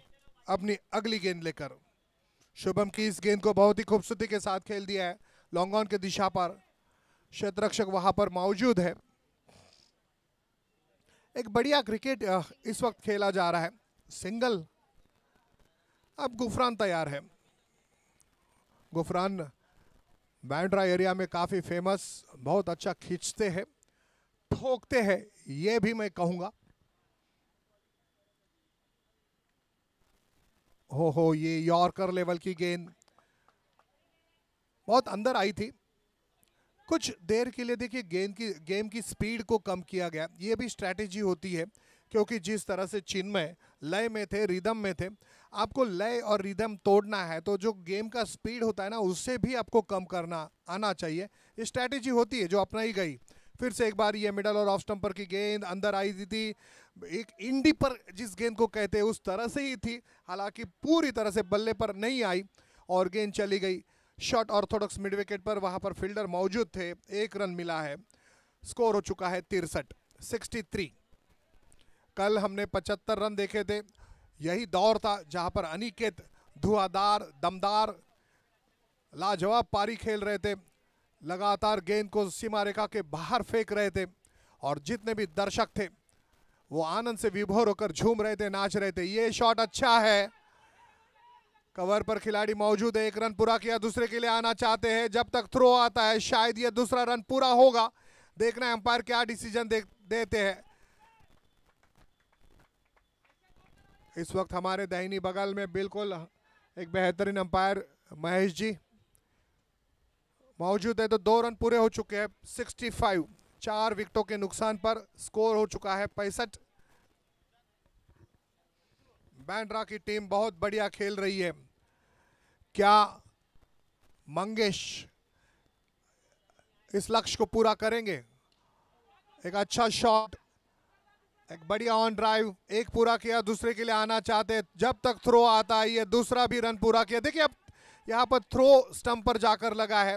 अपनी अगली गेंद लेकर शुभम की इस गेंद को बहुत ही खूबसूरती के साथ खेल दिया है लॉन्ग ऑन की दिशा पर क्षेत्ररक्षक वहां पर मौजूद है एक बढ़िया क्रिकेट इस वक्त खेला जा रहा है सिंगल अब गुफरान तैयार है गुफरान बैंड्रा एरिया में काफ़ी फेमस बहुत अच्छा खींचते हैं ठोकते हैं ये भी मैं कहूंगा हो हो ये यॉर्कर लेवल की गेंद बहुत अंदर आई थी कुछ देर के लिए देखिए गेम की गेम की स्पीड को कम किया गया ये भी स्ट्रैटेजी होती है क्योंकि जिस तरह से में लय में थे रिदम में थे आपको लय और रिदम तोड़ना है तो जो गेम का स्पीड होता है ना उससे भी आपको कम करना आना चाहिए ये स्ट्रैटेजी होती है जो अपनाई गई फिर से एक बार ये मिडल और ऑफ स्टम्पर की गेंद अंदर आई थी एक इंडी पर जिस गेंद को कहते हैं उस तरह से ही थी हालांकि पूरी तरह से बल्ले पर नहीं आई और गेंद चली गई शॉट ऑर्थोडॉक्स मिड विकेट पर वहां पर फील्डर मौजूद थे एक रन मिला है स्कोर हो चुका है तिरसठ सिक्सटी थ्री कल हमने पचहत्तर रन देखे थे यही दौर था जहां पर अनिकेत धुआदार दमदार लाजवाब पारी खेल रहे थे लगातार गेंद को सीमा रेखा के बाहर फेंक रहे थे और जितने भी दर्शक थे वो आनंद से विभोर होकर झूम रहे थे नाच रहे थे ये शॉट अच्छा है कवर पर खिलाड़ी मौजूद है एक रन पूरा किया दूसरे के लिए आना चाहते हैं जब तक थ्रो आता है शायद यह दूसरा रन पूरा होगा देखना अंपायर क्या डिसीजन दे, देते हैं इस वक्त हमारे दाहिनी बगल में बिल्कुल एक बेहतरीन अंपायर महेश जी मौजूद है तो दो रन पूरे हो चुके हैं 65 चार विकेटों के नुकसान पर स्कोर हो चुका है पैंसठ बैंड्रा की टीम बहुत बढ़िया खेल रही है क्या मंगेश इस लक्ष्य को पूरा करेंगे एक अच्छा शॉट एक बढ़िया ऑन ड्राइव एक पूरा किया दूसरे के लिए आना चाहते जब तक थ्रो आता है दूसरा भी रन पूरा किया देखिए अब यहाँ पर थ्रो स्टंप पर जाकर लगा है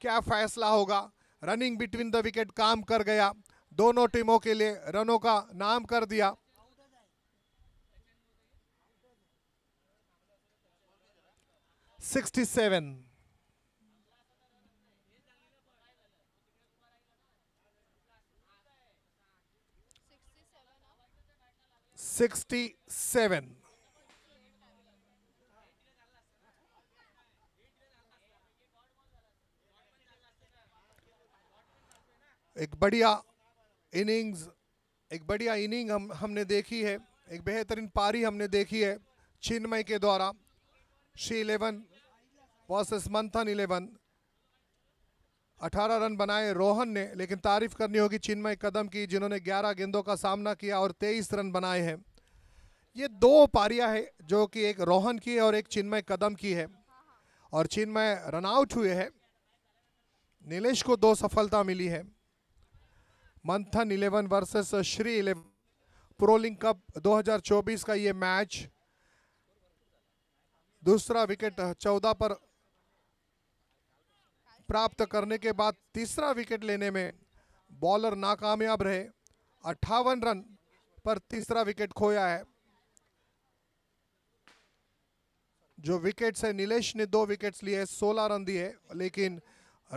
क्या फैसला होगा रनिंग बिटवीन द विकेट काम कर गया दोनों टीमों के लिए रनों का नाम कर दिया 67 67 एक बढ़िया इनिंग्स एक बढ़िया इनिंग हम हमने देखी है एक बेहतरीन पारी हमने देखी है चिन्मय के द्वारा Shri eleven versus Manthan eleven 18 run बनाए रोहन ने लेकिन तारीफ करनी होगी चिन्मय कदम की जिन्होंने 11 गेंदों का सामना किया और 23 रन बनाए हैं ये दो पारियां है जो कि एक रोहन की और एक चिन्मय कदम की है और चिन्मय रनआउट हुए हैं नीलेश को दो सफलता मिली है Manthan eleven versus Shri eleven प्रोलिंग कप 2024 का ये मैच दूसरा विकेट 14 पर प्राप्त करने के बाद तीसरा विकेट लेने में बॉलर नाकामयाब रहे अट्ठावन रन पर तीसरा विकेट खोया है जो विकेट्स है नीलेश ने दो विकेट्स लिए सोलह रन दिए लेकिन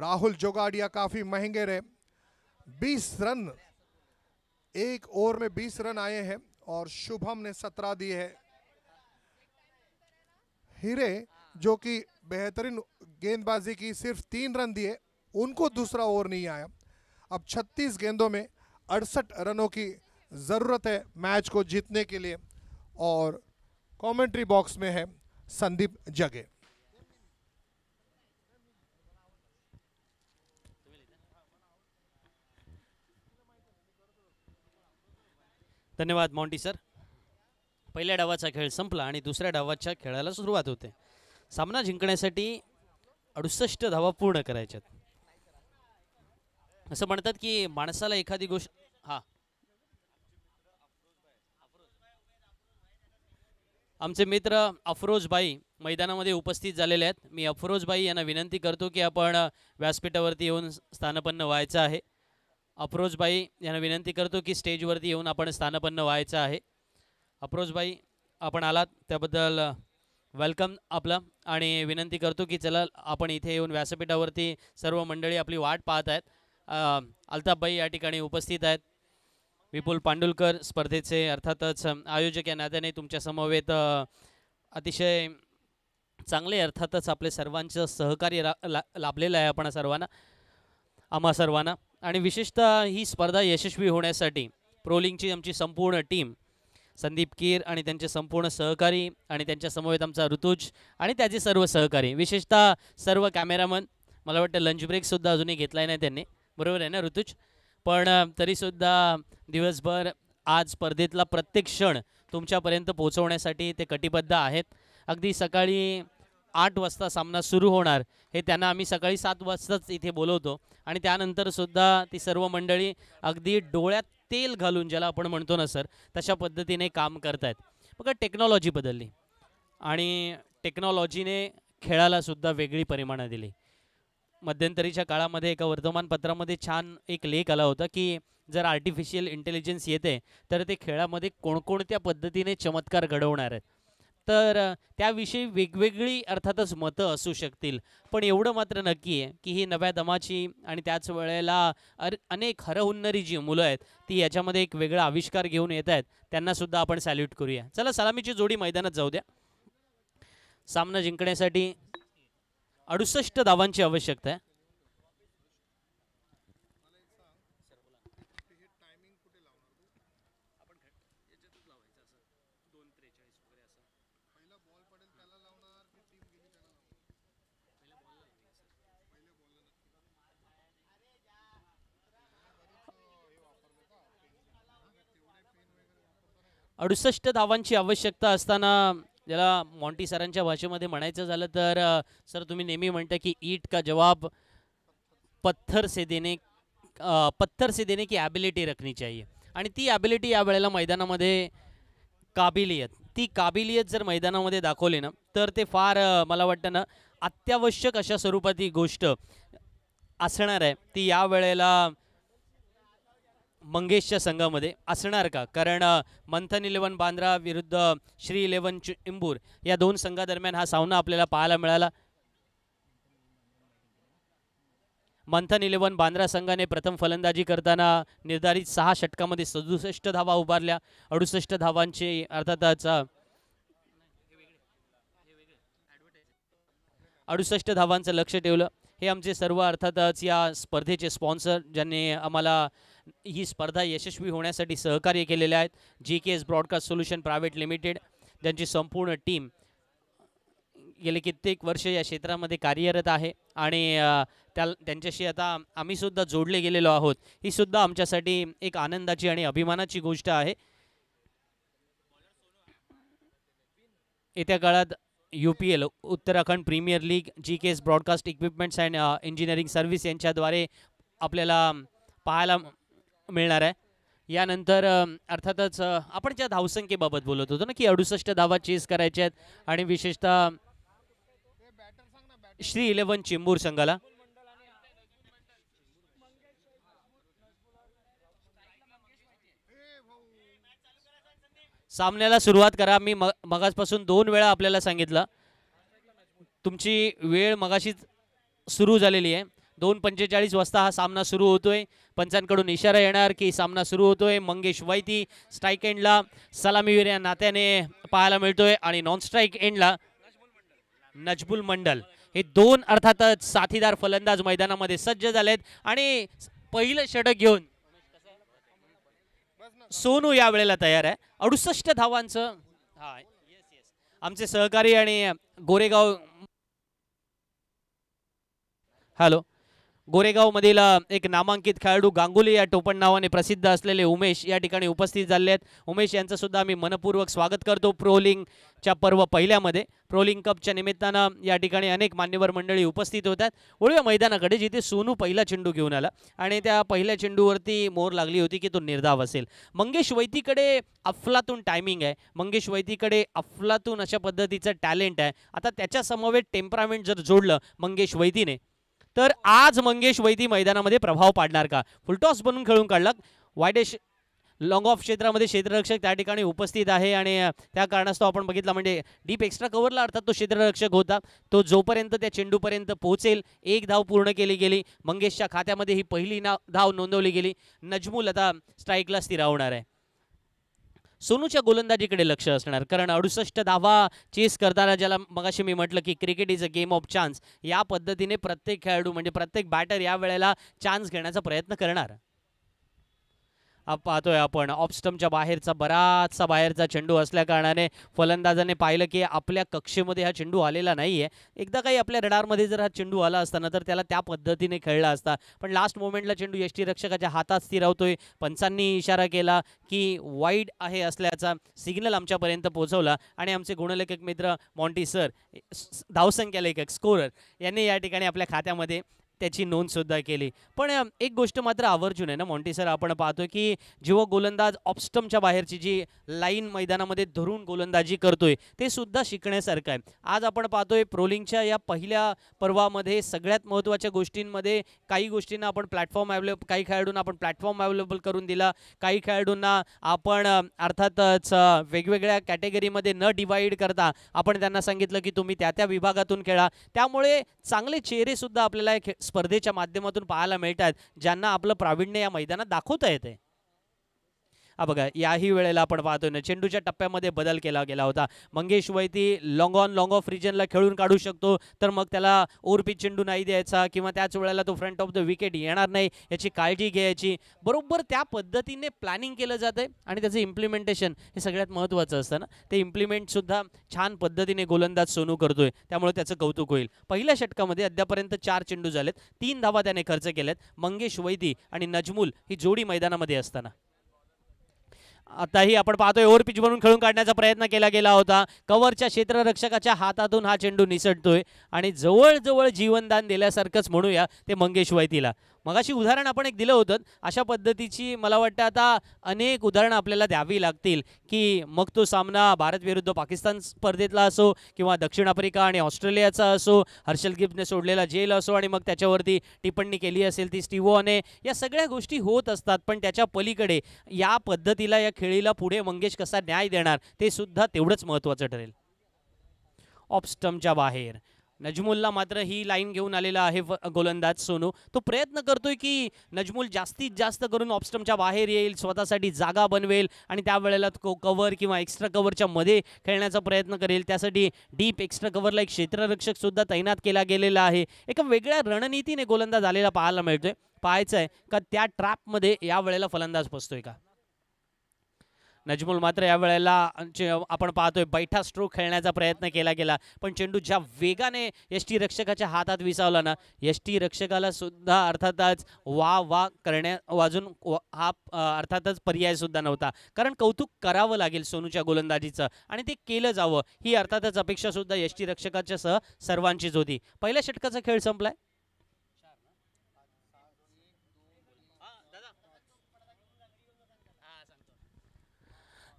राहुल जोगाड़िया काफी महंगे रहे बीस रन एक ओवर में बीस रन आए हैं और शुभम ने सत्रह दिए हैं हीरे जो कि बेहतरीन गेंदबाजी की सिर्फ तीन रन दिए उनको दूसरा ओवर नहीं आया अब 36 गेंदों में अड़सठ रनों की ज़रूरत है मैच को जीतने के लिए और कमेंट्री बॉक्स में है संदीप जगे धन्यवाद मॉन्टी सर पहिल्या डावा खेल संपला दुसर डावा खेला सुरुआत होते सामना जिंक अडुसष्ट धावा पूर्ण करायच्यात असं म्हणतात की माणसाला एखादी गोष्ट हा आमचे मित्र अफरोजबाई मैदानामध्ये उपस्थित झालेले आहेत मी अफरोजबाई यांना विनंती करतो की आपण व्यासपीठावरती येऊन स्थानपन्न व्हायचं आहे अफरोजबाई यांना विनंती करतो की स्टेजवरती येऊन आपण स्थानपन्न व्हायचं आहे अफरोजबाई आपण आलात त्याबद्दल वेलकम आपलं आणि विनंती करतो की चला आपण इथे येऊन व्यासपीठावरती सर्व मंडळी आपली वाट पाहत आहेत अल्ताफबाई या ठिकाणी उपस्थित आहेत विपुल पांडुलकर स्पर्धेचे अर्थातच आयोजक या नात्याने तुमच्या अतिशय चांगले अर्थातच आपले सर्वांचं सहकार्य रा लाभलेलं आहे आपण सर्वांना आम्हा सर्वांना आणि विशेषतः ही स्पर्धा यशस्वी होण्यासाठी प्रोलिंगची आमची संपूर्ण टीम संदीप कीर आणि त्यांचे संपूर्ण सहकारी आणि त्यांच्या समवेत आमचा ऋतुज आणि त्याचे सर्व सहकारी विशेषतः सर्व कॅमेरामन मला वाटतं लंच ब्रेकसुद्धा अजूनही घेतला नाही त्यांनी बरोबर आहे ना ऋतुज पण तरीसुद्धा दिवसभर आज स्पर्धेतला प्रत्येक क्षण तुमच्यापर्यंत पोहोचवण्यासाठी ते कटिबद्ध आहेत अगदी सकाळी आठ वाजता सामना सुरू होणार हे त्यांना आम्ही सकाळी सात वाजताच इथे बोलवतो आणि त्यानंतरसुद्धा ती सर्व मंडळी अगदी डोळ्यात तेल घालून ज्याला आपण म्हणतो ना सर तशा पद्धतीने काम करतायत बघा टेक्नॉलॉजी बदलली आणि टेक्नॉलॉजीने खेळाला सुद्धा वेगळी परिमाणं दिली मध्यंतरीच्या काळामध्ये एका वर्तमानपत्रामध्ये छान एक लेख आला होता की जर आर्टिफिशियल इंटेलिजन्स येते तर ते खेळामध्ये कोणकोणत्या पद्धतीने चमत्कार घडवणार आहेत तर त्याविषयी वेगवेगळी अर्थातच मतं असू शकतील पण एवढं मात्र नक्की आहे की ही नव्या दमाची आणि त्याच वेळेला अर अनेक हरहुन्नरी जी मुलं आहेत ती याच्यामध्ये एक वेगळा आविष्कार घेऊन येत आहेत त्यांनासुद्धा आपण सॅल्यूट करूया चला सलामीची जोडी मैदानात जाऊ द्या सामना जिंकण्यासाठी अडुसष्ट धावांची आवश्यकता आहे अडुसष्ट धावांची आवश्यकता असताना ज्याला मॉन्टी सरांच्या भाषेमध्ये म्हणायचं झालं तर सर तुम्ही नेहमी म्हणता की ईट का जवाब पत्थर से देणे पत्थर से देणे की ॲबिलिटी रखनी चाहिए आणि ती ॲबिलिटी या वेळेला मैदानामध्ये काबिलियत ती काबिलियत जर मैदानामध्ये दाखवली ना तर ते फार मला वाटतं ना अत्यावश्यक अशा स्वरूपात ही गोष्ट असणार आहे ती या वेळेला मंगेशच्या संघामध्ये असणार का कारण मंथन इलेवन बांद्रा विरुद्ध श्री इलेवन इंबूर या दोन संघादरम्यान हा सामना आपल्याला पाहायला मिळाला मंथन इलेवन बांद्रा संघाने प्रथम फलंदाजी करताना निर्धारित सहा षटकामध्ये सदुसष्ट धावा उभारल्या अडुसष्ट धावांचे अर्थातच अडुसष्ट धावांचं लक्ष ठेवलं हे आमचे सर्व अर्थातच या स्पर्धेचे स्पॉन्सर ज्यांनी आम्हाला ही स्पर्धा यशस्वी होण्यासाठी सहकार्य केलेले आहेत G K S broadcast solution private limited त्यांची संपूर्ण टीम गेले कित्येक वर्ष या क्षेत्रामध्ये कार्यरत आहे आणि त्या त्यांच्याशी आता आम्हीसुद्धा जोडले गेलेलो आहोत ही सुद्धा आमच्यासाठी एक आनंदाची आणि अभिमानाची गोष्ट आहे येत्या काळात U P L Uttarakhand premier league G K S broadcast equipments and engineering service यांच्याद्वारे आपल्याला पाहायला मिळणार आहे यानंतर अर्थातच आपण ज्या धावसंख्येबाबत बोलत होतो ना की अडुसष्ट धावा चेस करायचे आहेत आणि विशेषतः श्री इलेव्हन चेंबूर संघाला सामन्याला सुरुवात करा मी मगासपासून दोन वेळा आपल्याला सांगितलं तुमची वेळ मगाशीच सुरू झालेली आहे दोन पंचेचाळीस वाजता हा सामना सुरू होतोय पंचांकडून इशारा येणार की सामना सुरू होतोय मंगेश वैती स्ट्राईक एंडला सलामीवीर या नात्याने पाहायला मिळतोय आणि नॉन स्ट्राईक एंडला नजबुल मंडल हे दोन अर्थातच साथीदार फलंदाज मैदानामध्ये सज्ज झालेत आणि पहिलं षटक घेऊन सोनू या वेळेला तयार आहे अडुसष्ट धावांचं आमचे सहकारी आणि गोरेगाव हॅलो गोरेगावमधील एक नामांकित खेळाडू गांगुली या टोपण नावाने प्रसिद्ध असलेले उमेश या ठिकाणी उपस्थित झाले आहेत उमेश यांचं सुद्धा आम्ही मनपूर्वक स्वागत करतो प्रोलिंगच्या पर्व पहिल्यामध्ये प्रोलिंग कपच्या निमित्तानं या ठिकाणी अनेक मान्यवर मंडळी उपस्थित होतात ओळव्या मैदानाकडे जिथे सोनू पहिला चेंडू घेऊन आला आणि त्या पहिल्या चेंडूवरती मोर लागली होती की तो निर्धाव असेल मंगेश वैतीकडे अफलातून टायमिंग आहे मंगेश वैतीकडे अफलातून अशा पद्धतीचं टॅलेंट आहे आता त्याच्यासमवेत टेम्परामेंट जर जोडलं मंगेश वैतीने तर आज मंगेश वैदी मैदानामध्ये प्रभाव पाडणार का फुलटॉस बनून खेळून काढला वायडेश लॉंग ऑफ क्षेत्रामध्ये क्षेत्ररक्षक त्या ठिकाणी उपस्थित आहे आणि त्या कारणास्तव आपण बघितला म्हणजे डीप एक्स्ट्रा कव्हरला अर्थात तो क्षेत्ररक्षक होता तो जोपर्यंत त्या चेंडूपर्यंत पोहोचेल एक धाव पूर्ण केली गेली मंगेशच्या खात्यामध्ये ही पहिली नाव धाव नोंदवली गेली नजमूल आता स्ट्राईकला स्थिरावणार आहे सोनूच्या गोलंदाजीकडे लक्ष असणार कारण अडुसष्ट धावा चेस करताना ज्याला मगाशी मी म्हटलं की cricket is a game of chance या पद्धतीने प्रत्येक खेळाडू म्हणजे प्रत्येक बॅटर या वेळेला चान्स घेण्याचा प्रयत्न करणार पाहतोय आपण ऑपस्टमच्या बाहेरचा बराचसा बाहेरचा चेंडू असल्या कारणाने फलंदाजाने पाहिलं की आपल्या कक्षेमध्ये हा चेंडू आलेला नाही आहे एकदा काही आपल्या रडारमध्ये जर हा चेंडू आला असता ना तर त्याला त्या पद्धतीने खेळला असता पण लास्ट मोमेंटला चेंडू यष्टी रक्षकाच्या हातात स्थिरावतोय पंचांनी इशारा केला की वाईड आहे असल्याचा सिग्नल आमच्यापर्यंत पोहोचवला आणि आमचे गुणलेखक मित्र मॉन्टी सर धावसंख्या लेखक स्कोरर यांनी या ठिकाणी आपल्या खात्यामध्ये त्याची नोंदसुद्धा केली पण एक गोष्ट मात्र आवर्जून आहे ना मॉन्टी सर आपण पाहतो की जेव्हा गोलंदाज ऑप्स्टमच्या बाहेरची जी लाईन मैदानामध्ये धरून गोलंदाजी करतोय ते सुद्धा शिकण्यासारखं आहे आज आपण पाहतोय प्रोलिंगच्या या पहिल्या पर्वामध्ये सगळ्यात महत्त्वाच्या गोष्टींमध्ये काही गोष्टींना आपण प्लॅटफॉर्म अवेलेबल काही खेळाडूंना आपण प्लॅटफॉर्म अवेलेबल करून दिला काही खेळाडूंना आपण अर्थातच वेगवेगळ्या कॅटेगरीमध्ये न डिवाईड करता आपण त्यांना सांगितलं की तुम्ही त्या त्या विभागातून खेळा त्यामुळे चांगले चेहरेसुद्धा आपल्याला स्पर्धेच्या माध्यमातून पाहायला मिळतात ज्यांना आपलं प्राविण्य या मैदानात दाखवता येते हा बघा याही वेळेला आपण पाहतोय ना चेंडूच्या टप्प्यामध्ये बदल केला गेला होता Mangesh Vaiti long on long off रिजनला खेळून काढू शकतो तर मग त्याला ओरपी चेंडू नाही द्यायचा किंवा त्याच वेळेला तो फ्रंट ऑफ द विकेट येणार नाही याची काळजी घ्यायची बरोबर त्या पद्धतीने प्लॅनिंग केलं जातं आणि त्याचं इम्प्लिमेंटेशन हे सगळ्यात महत्त्वाचं असतं ना ते इम्प्लिमेंटसुद्धा छान पद्धतीने गोलंदाज सोनू करतोय त्यामुळे त्याचं कौतुक होईल पहिल्या षटकामध्ये अद्यापर्यंत चार चेंडू झालेत तीन धावा त्याने खर्च केल्यात मंगेश वैदी आणि नजमूल ही जोडी मैदानामध्ये असताना आताही आपण पाहतोय ओव्हर पिच बनून खेळून काढण्याचा प्रयत्न केला गेला होता कवरच्या क्षेत्ररक्षकाच्या हातातून हा चेंडू निसटतोय आणि जवळजवळ जीवनदान दिल्यासारखंच म्हणूया ते मंगेश वैतीला मगाशी उदाहरण आपण एक दिलं होतं अशा पद्धतीची मला वाटतं आता अनेक उदाहरणं आपल्याला द्यावी लागतील की मग तो सामना भारत विरुद्ध पाकिस्तान स्पर्धेतला असो किंवा दक्षिण आफ्रिका आणि ऑस्ट्रेलियाचा असो हर्षल गिफ्टने सोडलेला जेल असो आणि मग त्याच्यावरती टिप्पणी केली असेल ती स्टीवोने या सगळ्या गोष्टी होत असतात पण त्याच्या पलीकडे या पद्धतीला या खेळीला पुढे मंगेश कसा न्याय देणार ते सुद्धा तेवढंच महत्त्वाचं ठरेल ऑपस्टमच्या बाहेर नजमुलला मात्र ही लाईन घेऊन आलेला आहे गोलंदाज सोनू तो प्रयत्न करतोय की नजमुल जास्तीत जास्त करून ऑप्स्टमच्या बाहेर येईल स्वतःसाठी जागा बनवेल आणि त्यावेळेला तो कव्हर किंवा एक्स्ट्रा कव्हरच्या मध्ये खेळण्याचा प्रयत्न करेल त्यासाठी डीप एक्स्ट्रा कव्हरला एक क्षेत्ररक्षक सुद्धा तैनात केला गेलेला आहे एका वेगळ्या रणनीतीने गोलंदाज आलेला पाहायला मिळतोय पाहायचं आहे का त्या ट्रॅपमध्ये या वेळेला फलंदाज फसतोय का नजमूल मात्र या वेळेला आपण पाहतोय बैठा स्ट्रोक खेळण्याचा प्रयत्न केला गेला पण चेंडू ज्या वेगाने टी रक्षकाच्या हातात विसावला ना टी रक्षकाला सुद्धा अर्थातच वा वा करण्या वाजून हा अर्थातच पर्याय सुद्धा नव्हता कारण कौतुक करावं लागेल सोनूच्या गोलंदाजीचं आणि ते केलं जावं ही अर्थातच अपेक्षा सुद्धा टी रक्षकाच्या सह सर्वांचीच होती पहिल्या षटकाचा खेळ संपलाय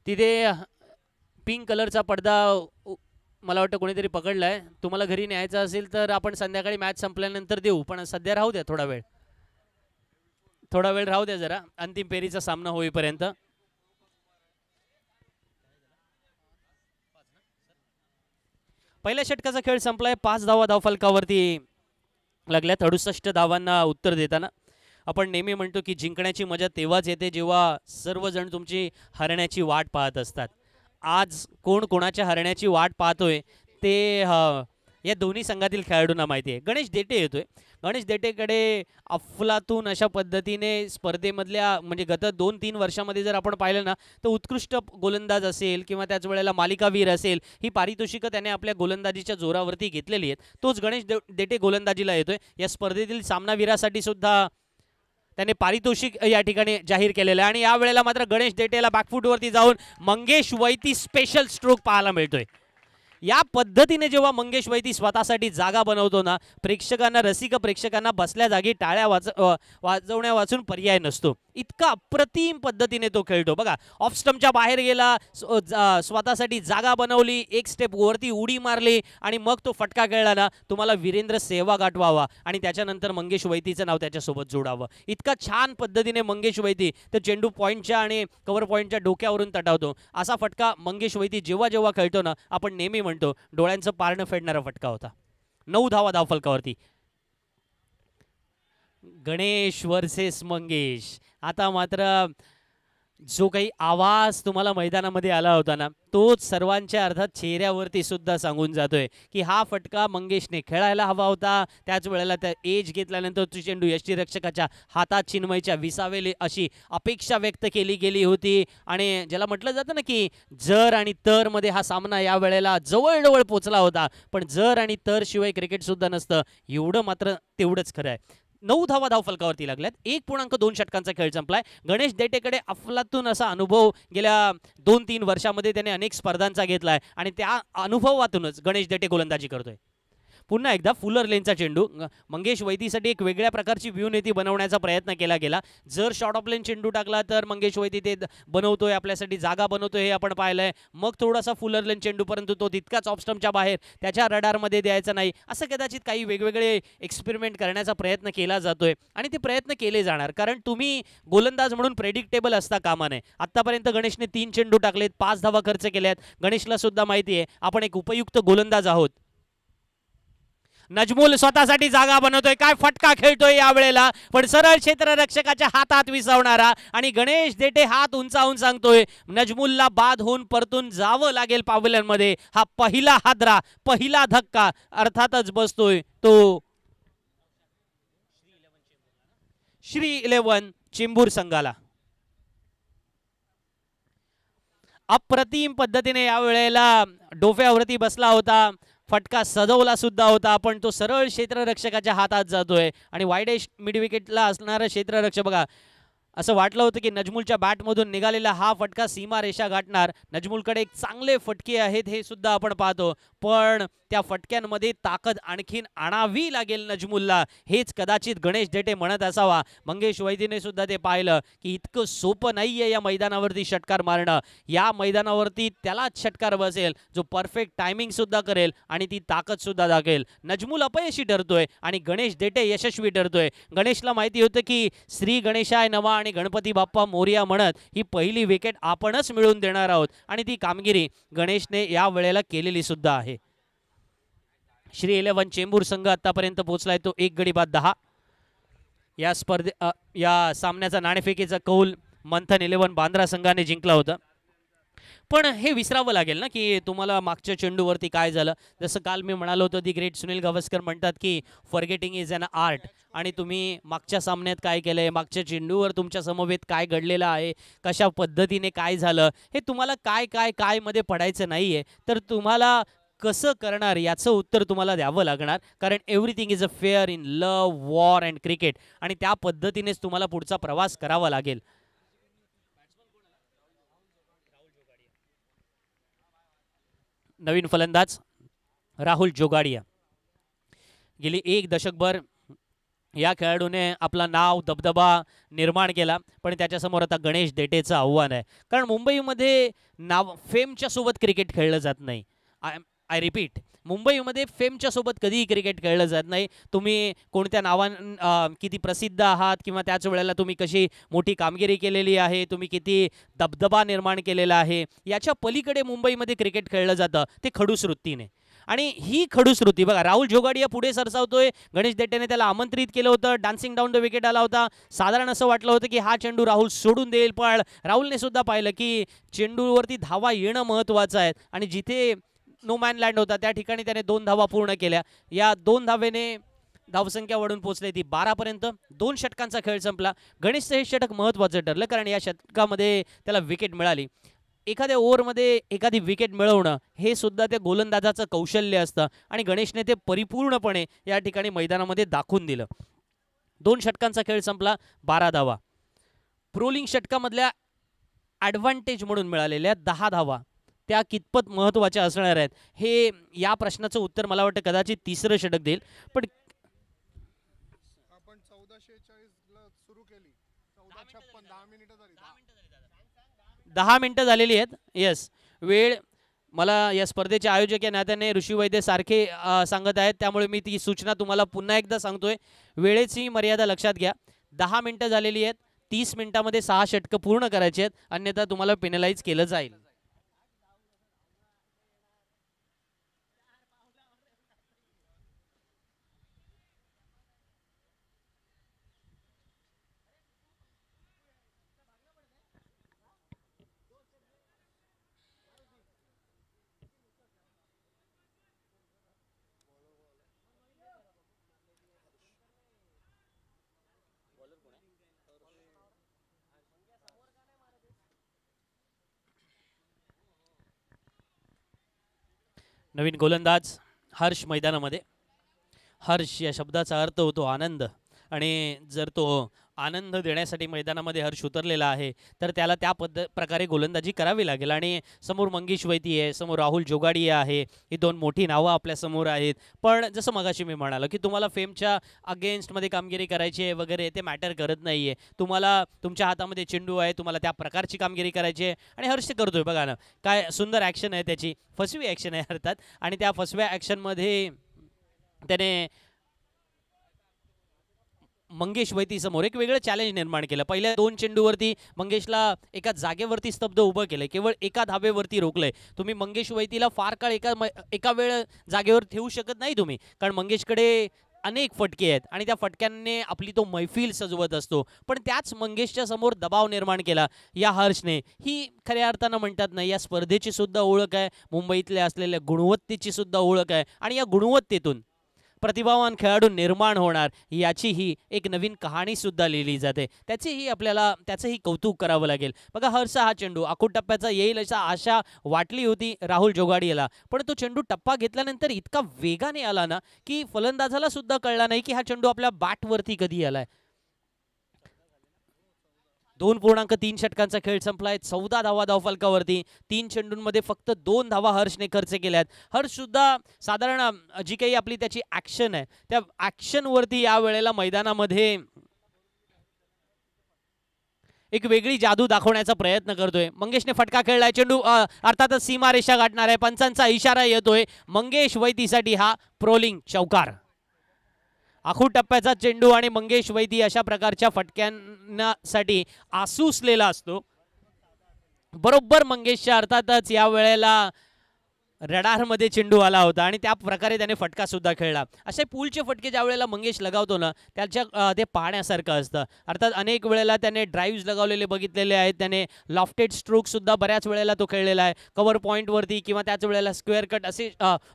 तिथे पिंक कलरचा पडदा मला वाटतं कोणीतरी पकडलाय तुम्हाला घरी न्यायचा असेल तर आपण संध्याकाळी मॅच संपल्यानंतर देऊ पण सध्या राहू द्या थोडा वेळ थोडा वेळ राहू द्या जरा अंतिम फेरीचा सामना होईपर्यंत पहिल्या षटकाचा खेळ संपलाय पाच धावा धावफलकावरती लागल्यात अडुसष्ट धावांना उत्तर देताना आपण नेहमी म्हणतो की जिंकण्याची मजा तेव्हाच येते जेव्हा सर्वजण तुमची हरण्याची वाट पाहत असतात आज कोण कोणाच्या हरण्याची वाट पाहतोय ते या दोन्ही संघातील खेळाडूंना माहिती आहे गणेश देटे येतोय गणेश देटेकडे अफलातून अशा पद्धतीने स्पर्धेमधल्या म्हणजे गत दोन तीन वर्षामध्ये जर आपण पाहिलं ना तर उत्कृष्ट गोलंदाज असेल किंवा त्याच वेळेला मालिकावीर असेल ही पारितोषिकं त्याने आपल्या गोलंदाजीच्या जोरावरती घेतलेली आहेत तोच गणेश देटे गोलंदाजीला येतोय या स्पर्धेतील सामनावीरासाठी सुद्धा त्यांनी पारितोषिक या ठिकाणी जाहीर केलेलं आहे आणि यावेळेला मात्र गणेश देटेला बॅकफूटवरती जाऊन मंगेश वैती स्पेशल स्ट्रोक पाहायला मिळतोय या पद्धतीने जेव्हा मंगेश वैती स्वतःसाठी जागा बनवतो ना प्रेक्षकांना रसिक प्रेक्षकांना बसल्या जागी टाळ्या वाच वाजवण्या वाचून पर्याय नसतो इतका अप्रतिम पद्धतीने तो खेळतो बघा ऑफस्टमच्या बाहेर गेला स्वतःसाठी जागा बनवली एक स्टेप वरती उडी मारली आणि मग तो फटका खेळला ना तुम्हाला वीरेंद्र सेवा गाठवावा आणि त्याच्यानंतर मंगेश वैतीचं नाव त्याच्यासोबत जोडावं इतका छान पद्धतीने मंगेश वैती तर चेंडू पॉईंटच्या आणि कव्हर पॉईंटच्या डोक्यावरून तटावतो असा फटका मंगेश वैती जेव्हा जेव्हा खेळतो ना आपण नेहमी म्हणतो डोळ्यांचं पारणं फेडणारा फटका होता नऊ धावा धावफलकावरती गणेश वर्सेस मंगेश आता मात्र जो काही आवाज तुम्हाला मैदानामध्ये आला होता ना तोच सर्वांच्या अर्थात चेहऱ्यावरती सुद्धा सांगून जातोय की हा फटका मंगेशने खेळायला हवा होता त्याच वेळेला त्या एज घेतल्यानंतर त्रिचेंडू यष्टीरक्षकाच्या हातात चिन्मयच्या विसावेली अशी अपेक्षा व्यक्त केली गेली होती आणि ज्याला म्हटलं जातं ना की जर आणि तर मध्ये हा सामना या वेळेला जवळजवळ पोचला होता पण जर आणि तर शिवाय क्रिकेट सुद्धा नसतं एवढं मात्र तेवढंच खरं आहे नऊ धावा फलकावरती लागल्यात एक पूर्णांक दोन षटकांचा खेळ संपलाय गणेश देटेकडे अफलातून असा अनुभव गेल्या दोन तीन वर्षामध्ये त्याने अनेक स्पर्धांचा घेतलाय आणि त्या अनुभवातूनच गणेश देटे गोलंदाजी करतोय पुन्हा एकदा फुलर लेनचा चेंडू मंगेश वैदीसाठी एक वेगळ्या प्रकारची व्ह्यू बनवण्याचा प्रयत्न केला गेला जर शॉर्ट ऑफ लेन चेंडू टाकला तर मंगेश वैदी ते बनवतोय आपल्यासाठी जागा बनवतोय हे आपण पाहिलंय मग थोडासा फुलर लेन चेंडू परंतु तो तितकाच स्टंपच्या बाहेर त्याच्या रडारमध्ये द्यायचा नाही असं कदाचित काही वेगवेगळे एक्सपेरिमेंट करण्याचा प्रयत्न केला जातोय आणि ते प्रयत्न केले जाणार कारण तुम्ही गोलंदाज म्हणून प्रेडिक्टेबल असता कामा नये आत्तापर्यंत गणेशने तीन चेंडू टाकलेत पाच धावा खर्च केल्यात गणेशला सुद्धा माहिती आहे आपण एक उपयुक्त गोलंदाज आहोत नजमूल स्वतःसाठी जागा बनवतोय काय फटका खेळतोय या वेळेला पण सरळ क्षेत्ररक्षकाच्या हातात विसवणारा आणि गणेश देटे हात उंचावून सांगतोय नजमूलला बाद होऊन परतून जावं लागेल पावल्यांमध्ये हा पहिला हादरा पहिला धक्का अर्थातच बसतोय तो श्री इलेवन चेंबूर संघाला अप्रतिम पद्धतीने यावेळेला डोफ्यावरती बसला होता फटका सजवला सुद्धा होता पण तो सरळ क्षेत्ररक्षकाच्या हातात जातोय आणि वाईड मिडविकेटला असणारं क्षेत्ररक्षक बघा असं वाटलं होतं की नजमूलच्या बॅटमधून निघालेला हा फटका सीमा रेषा गाठणार नजमूलकडे एक चांगले फटके आहेत हे सुद्धा आपण पाहतो पण त्या फटक्यांमध्ये ताकद आणखीन आणावी लागेल नजमूलला हेच कदाचित गणेश डेटे म्हणत असावा मंगेश वैद्यने सुद्धा ते पाहिलं की इतकं सोपं नाही आहे या मैदानावरती षटकार मारणं या मैदानावरती त्यालाच षटकार बसेल जो परफेक्ट टायमिंगसुद्धा सुद्धा करेल आणि ती ताकद सुद्धा दाखेल नजमूल अपयशी ठरतोय आणि गणेश डेटे यशस्वी ठरतोय गणेशला माहिती होतं की श्री गणेशाय नवा गणपती बाप्पा मोरिया म्हणत ही पहिली विकेट आपणच मिळवून देणार आहोत आणि ती कामगिरी गणेशने या वेळेला केलेली सुद्धा आहे श्री इलेव्हन चेंबूर संघ आतापर्यंत पोहोचलाय तो एक गडी बाद दहा या स्पर्धे या सामन्याचा नाणेफेकीचा कौल मंथन इलेव्हन बांद्रा संघाने जिंकला होता पण हे विसरावं लागेल ना की तुम्हाला मागच्या चेंडूवरती काय झालं जसं काल मी म्हणालो होतो दी ग्रेट सुनील गावस्कर म्हणतात की फॉरगेटिंग इज अन आर्ट आणि तुम्ही मागच्या सामन्यात काय केलं आहे मागच्या चेंडूवर तुमच्या समवेत काय घडलेलं आहे कशा पद्धतीने काय झालं हे तुम्हाला काय काय काय मध्ये पडायचं नाही आहे तर तुम्हाला कसं करणार याचं उत्तर तुम्हाला द्यावं लागणार कारण everything is a fair in love war and cricket आणि त्या पद्धतीनेच तुम्हाला पुढचा प्रवास करावा लागेल नवीन फलंदाज राहुल जोगाडिया गेली एक दशकभर या खेळाडूने आपला नाव दबदबा निर्माण केला पण त्याच्यासमोर आता गणेश देटेचं आव्हान आहे कारण मुंबईमध्ये नाव फेमच्या सोबत क्रिकेट खेळलं जात नाही आय आय रिपीट मुंबईमध्ये फेमच्या सोबत कधीही क्रिकेट खेळलं जात नाही तुम्ही कोणत्या नावां किती प्रसिद्ध आहात किंवा त्याच वेळेला तुम्ही कशी मोठी कामगिरी केलेली आहे तुम्ही किती दबदबा निर्माण केलेला आहे याच्या पलीकडे मुंबईमध्ये क्रिकेट खेळलं जातं ते खडूस वृत्तीने आणि ही खडूसृती बघा राहुल जोगाडिया पुढे सरसावतोय गणेश देट्याने त्याला आमंत्रित केलं होतं डान्सिंग डाऊन द विकेट आला होता साधारण असं वाटलं होतं की हा चेंडू राहुल सोडून देईल पण राहुलने सुद्धा पाहिलं की चेंडूवरती धावा येणं महत्त्वाचं आहे आणि जिथे नो मॅन होता त्या ठिकाणी त्याने दोन धावा पूर्ण केल्या या दोन धावेने धावसंख्या वाढून पोहोचली ती बारापर्यंत दोन षटकांचा खेळ संपला गणेशचं हे षटक महत्त्वाचं ठरलं कारण या षटकामध्ये त्याला विकेट मिळाली एखाद्या ओव्हरमध्ये एखादी विकेट मिळवणं हे सुद्धा त्या गोलंदाजाचं कौशल्य असतं आणि गणेशने ते परिपूर्णपणे या ठिकाणी मैदानामध्ये दाखवून दिलं दोन षटकांचा खेळ संपला बारा धावा प्रोलिंग षटकामधल्या ॲडव्हान्टेज म्हणून मिळालेल्या दहा धावा त्या कितपत महत्त्वाच्या असणार आहेत हे या प्रश्नाचं उत्तर मला वाटतं कदाचित तिसरं षटक देईल पण आपण चौदाशे सुरू केली दहा मिनटं झालेली आहेत येस वेळ मला या स्पर्धेचे आयोजक या नात्याने ऋषी वैद्य सारखे सांगत आहेत त्यामुळे मी ती सूचना तुम्हाला पुन्हा एकदा सांगतोय वेळेची मर्यादा लक्षात घ्या दहा मिनटं झालेली आहेत तीस मिनिटामध्ये सहा षटकं पूर्ण करायची आहेत अन्यथा तुम्हाला पेनलाइज केलं जाईल नवीन गोलंदाज हर्ष मैदानामध्ये हर्ष या शब्दाचा अर्थ होतो आनंद आणि जर तो आनंद देण्यासाठी मैदानामध्ये हर्ष उतरलेला आहे तर त्याला त्या पद्ध प्रकारे गोलंदाजी करावी लागेल आणि समोर मंगेश वैती आहे समोर राहुल जोगाडी आहे ही दोन मोठी नावं आपल्यासमोर आहेत पण जसं मगाशी मी म्हणालो की तुम्हाला फेमच्या अगेन्स्टमध्ये कामगिरी करायची आहे वगैरे ते मॅटर करत नाही आहे तुम्हाला तुमच्या हातामध्ये चेंडू आहे तुम्हाला त्या प्रकारची कामगिरी करायची आहे आणि हर्ष करतोय बघा ना काय सुंदर ॲक्शन आहे त्याची फसवी ॲक्शन आहे अर्थात आणि त्या फसव्या ॲक्शनमध्ये त्याने मंगेश वैतीसमोर एक वेगळं चॅलेंज निर्माण केलं पहिल्या दोन चेंडूवरती मंगेशला एका जागेवरती स्तब्ध उभं केलं केवळ एका धाबेवरती रोखलंय तुम्ही मंगेश वैतीला फार काळ एका एका वेळ जागेवर ठेवू शकत नाही तुम्ही कारण मंगेशकडे अनेक फटके आहेत आणि त्या फटक्यांनी आपली तो मैफिल सजवत असतो पण त्याच मंगेशच्या समोर दबाव निर्माण केला या हर्षने ही खऱ्या अर्थानं म्हणतात ना या स्पर्धेची सुद्धा ओळख आहे मुंबईतल्या असलेल्या गुणवत्तेची सुद्धा ओळख आहे आणि या गुणवत्तेतून प्रतिभावान खेळाडू निर्माण होणार याचीही एक नवीन कहाणी सुद्धा लिहिली जाते त्याचीही आपल्याला त्याचंही कौतुक करावं लागेल बघा हर्ष हा चेंडू आखूड टप्प्याचा येईल अशा आशा वाटली होती राहुल जोगाडी याला पण तो चेंडू टप्पा घेतल्यानंतर इतका वेगाने आला ना की फलंदाजाला सुद्धा कळला नाही की हा चेंडू आपल्या बॅटवरती कधी आलाय दोन पूर्णांक तीन षटकांचा खेळ आहे चौदा धावा धावफलकावरती तीन चेंडूंमध्ये फक्त दोन धावा हर्षने खर्च केल्या आहेत हर्ष सुद्धा साधारण जी काही आपली त्याची ऍक्शन आहे त्या ऍक्शनवरती या वेळेला मैदानामध्ये एक वेगळी जादू दाखवण्याचा प्रयत्न करतोय मंगेशने फटका खेळलाय चेंडू अर्थातच सीमारेषा गाठणार आहे पंचांचा इशारा येतोय मंगेश वैतीसाठी हा प्रोलिंग चौकार आखू टप्प्याचा चेंडू आणि मंगेश वैदी अशा प्रकारच्या फटक्यांसाठी आसूसलेला असतो बरोबर मंगेशच्या अर्थातच या वेळेला रडारमध्ये चेंडू आला होता आणि त्या प्रकारे त्याने फटका सुद्धा खेळला असे पूलचे फटके ज्या वेळेला मंगेश लगावतो ना त्याच्या ते पाहण्यासारखं असतं अर्थात अनेक वेळेला त्याने ड्राईव्ज लगावलेले बघितलेले आहेत त्याने लॉफ्टेड स्ट्रोक सुद्धा बऱ्याच वेळेला तो खेळलेला आहे कवर पॉईंटवरती किंवा त्याच वेळेला स्क्वेअर कट असे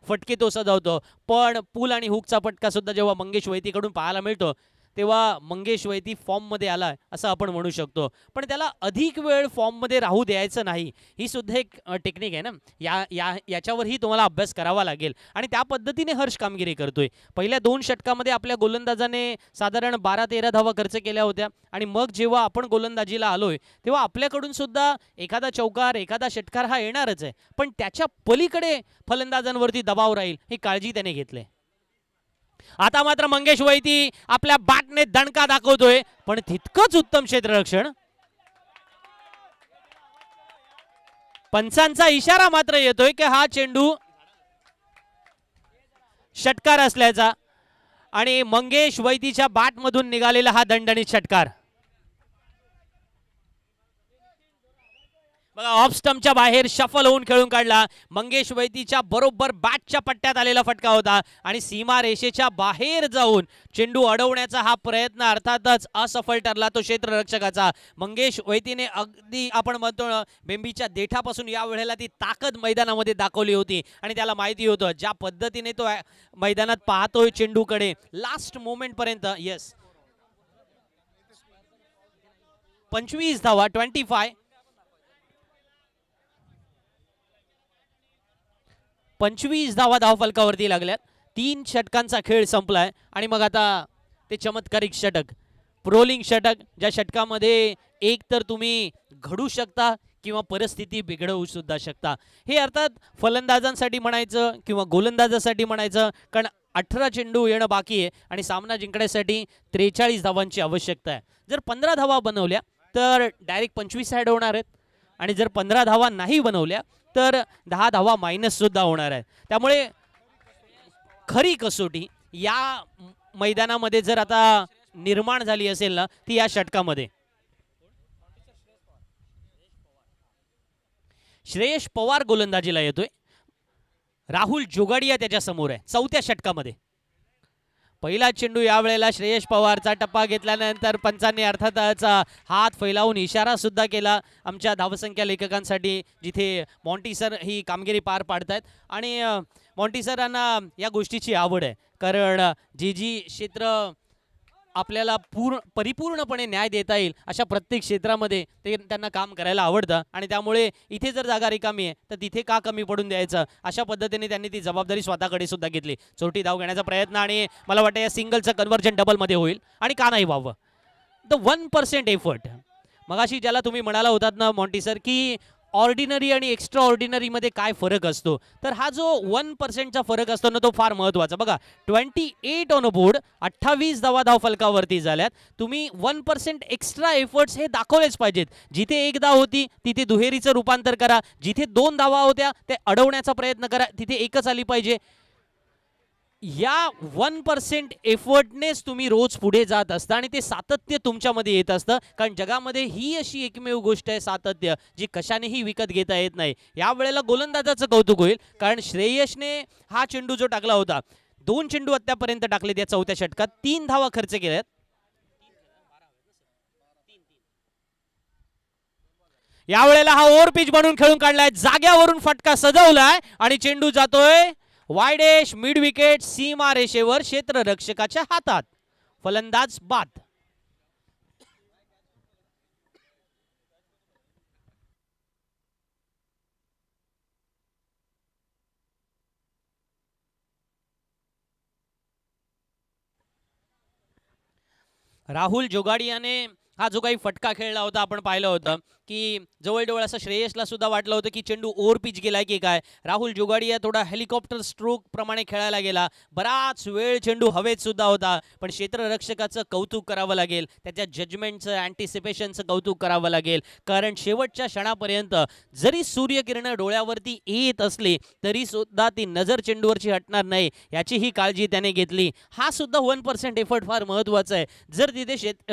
फटके तो सजावतो पण पूल आणि हुकचा फटका सुद्धा जेव्हा मंगेश वैतीकडून पाहायला मिळतो तेव्हा मंगेश वैदी फॉर्ममध्ये आला असं आपण म्हणू शकतो पण त्याला अधिक वेळ फॉर्ममध्ये राहू द्यायचं नाही ही सुद्धा एक टेक्निक आहे ना या या याच्यावरही तुम्हाला अभ्यास करावा लागेल आणि त्या पद्धतीने हर्ष कामगिरी करतोय पहिल्या दोन षटकामध्ये आपल्या गोलंदाजाने साधारण बारा तेरा धावा खर्च केल्या होत्या आणि मग जेव्हा आपण गोलंदाजीला आलोय तेव्हा आपल्याकडून सुद्धा एखादा चौकार एखादा षटकार हा येणारच आहे पण त्याच्या पलीकडे फलंदाजांवरती दबाव राहील ही काळजी त्याने घेतली आता मात्र मंगेश वैती आपल्या बाटने दणका दाखवतोय पण तितकंच उत्तम क्षेत्ररक्षण पंचांचा इशारा मात्र येतोय की हा चेंडू षटकार असल्याचा आणि मंगेश वैतीच्या मधून निघालेला हा दणदणीत षटकार बघा स्टंपच्या बाहेर शफल होऊन खेळून काढला मंगेश वैतीच्या बरोबर बॅटच्या पट्ट्यात आलेला फटका होता आणि सीमा रेषेच्या बाहेर जाऊन चेंडू अडवण्याचा हा प्रयत्न अर्थातच असफल ठरला तो क्षेत्ररक्षकाचा मंगेश वैतीने अगदी आपण म्हणतो बेंबीच्या देठापासून या वेळेला ती ताकद मैदानामध्ये दाखवली होती आणि त्याला माहिती होतं ज्या पद्धतीने तो मैदानात पाहतोय चेंडूकडे लास्ट मोमेंटपर्यंत येस पंचवीस धावा ट्वेंटी फाय पंचवीस धावा धावफलकावरती लागल्यात तीन षटकांचा खेळ संपलाय आणि मग आता ते चमत्कारिक षटक प्रोलिंग षटक ज्या षटकामध्ये एक तर तुम्ही घडू शकता किंवा परिस्थिती बिघडवू सुद्धा शकता हे अर्थात फलंदाजांसाठी म्हणायचं किंवा गोलंदाजासाठी म्हणायचं कारण अठरा चेंडू येणं बाकी आहे आणि सामना जिंकण्यासाठी त्रेचाळीस धावांची आवश्यकता आहे जर पंधरा धावा बनवल्या तर डायरेक्ट पंचवीस साईड होणार आहेत आणि जर पंधरा धावा नाही बनवल्या तर दहा धावा सुद्धा होणार आहे त्यामुळे खरी कसोटी या मैदानामध्ये जर आता निर्माण झाली असेल ना ती या षटकामध्ये श्रेयश पवार गोलंदाजीला येतोय राहुल जोगाडिया समोर आहे चौथ्या षटकामध्ये पहिला चेंडू यावेळेला श्रेयश पवारचा टप्पा घेतल्यानंतर पंचांनी अर्थातच हात फैलावून इशारा सुद्धा केला आमच्या धावसंख्या लेखकांसाठी जिथे मॉन्टी सर ही कामगिरी पार पाडतायत आणि मॉन्टी सरांना या गोष्टीची आवड आहे कारण जी जी क्षेत्र आपल्याला पूर्ण परिपूर्णपणे न्याय देता येईल अशा प्रत्येक क्षेत्रामध्ये ते त्यांना काम करायला आवडतं आणि त्यामुळे इथे जर जागा रिकामी आहे तर तिथे का कमी पडून द्यायचं अशा पद्धतीने त्यांनी ती जबाबदारी स्वतःकडे सुद्धा घेतली छोटी धाव घेण्याचा प्रयत्न आणि मला वाटतं या सिंगलचं कन्व्हर्जन डबलमध्ये होईल आणि का नाही व्हावं द वन पर्सेंट एफर्ट मगाशी ज्याला तुम्ही म्हणाला होतात ना मॉन्टी सर की ऑर्डिनरी आणि एक्स्ट्रा ऑर्डिनरीमध्ये काय फरक असतो तर हा जो वन पर्सेंटचा फरक असतो ना तो फार महत्वाचा बघा ट्वेंटी एट ऑन बोर्ड अठ्ठावीस धावा फलकावरती झाल्यात तुम्ही वन पर्सेंट एक्स्ट्रा एफर्ट्स हे दाखवलेच पाहिजेत जिथे एक धाव होती तिथे दुहेरीचं रूपांतर करा जिथे दोन धावा होत्या ते अडवण्याचा प्रयत्न करा तिथे एकच आली पाहिजे या वन पर्सेंट एफर्टनेच तुम्ही रोज पुढे जात असता आणि ते सातत्य तुमच्यामध्ये येत असतं कारण जगामध्ये ही अशी एकमेव गोष्ट आहे सातत्य जी कशानेही विकत घेता येत नाही यावेळेला गोलंदाजाचं कौतुक होईल कारण श्रेयसने हा चेंडू जो टाकला होता दोन चेंडू आत्तापर्यंत टाकले त्या चौथ्या षटकात तीन धावा खर्च केल्यात यावेळेला हा ओव्हर पिच बनवून खेळून काढलाय जाग्यावरून फटका सजवलाय आणि चेंडू जातोय वायडेश मिड विकेट सीमा रेषेवर क्षेत्र रक्षकाच्या हातात फलंदाज बाद राहुल जोगाडियाने, हा जो काही फटका खेळला होता आपण पाहिलं होतं की जवळजवळ असं श्रेयसला सुद्धा वाटलं होतं की चेंडू ओव्हर पिच गेलाय की काय राहुल जुगाडिया थोडा हेलिकॉप्टर स्ट्रोक प्रमाणे खेळायला गेला बराच वेळ चेंडू हवेत सुद्धा होता पण क्षेत्ररक्षकाचं कौतुक करावं लागेल त्याच्या जजमेंटचं अँटिसिपेशनचं कौतुक करावं लागेल कारण शेवटच्या क्षणापर्यंत जरी सूर्यकिरण डोळ्यावरती येत असली तरी सुद्धा ती नजर चेंडूवरची हटणार नाही याचीही काळजी त्याने घेतली हा सुद्धा वन पर्सेंट एफर्ट फार महत्वाचा आहे जर तिथे शेत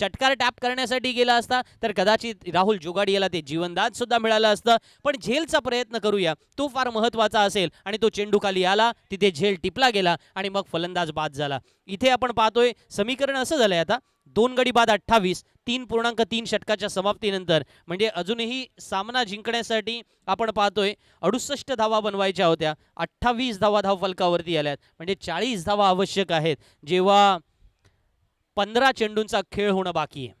षटकार टॅप करण्यासाठी गेला असता तर कदाचित राहुल राहुल ते जीवनदान सुद्धा मिळालं असतं पण झेलचा प्रयत्न करूया तो फार महत्वाचा असेल आणि तो चेंडू खाली आला तिथे झेल टिपला गेला आणि मग फलंदाज बाद झाला इथे आपण पाहतोय समीकरण असं झालंय आता दोन गडी बाद अठ्ठावीस तीन पूर्णांक तीन षटकाच्या समाप्तीनंतर म्हणजे अजूनही सामना जिंकण्यासाठी आपण पाहतोय अडुसष्ट धावा बनवायच्या होत्या अठ्ठावीस धावा धाव फलकावरती आल्यात म्हणजे चाळीस धावा आवश्यक आहेत जेव्हा पंधरा चेंडूंचा खेळ होणं बाकी आहे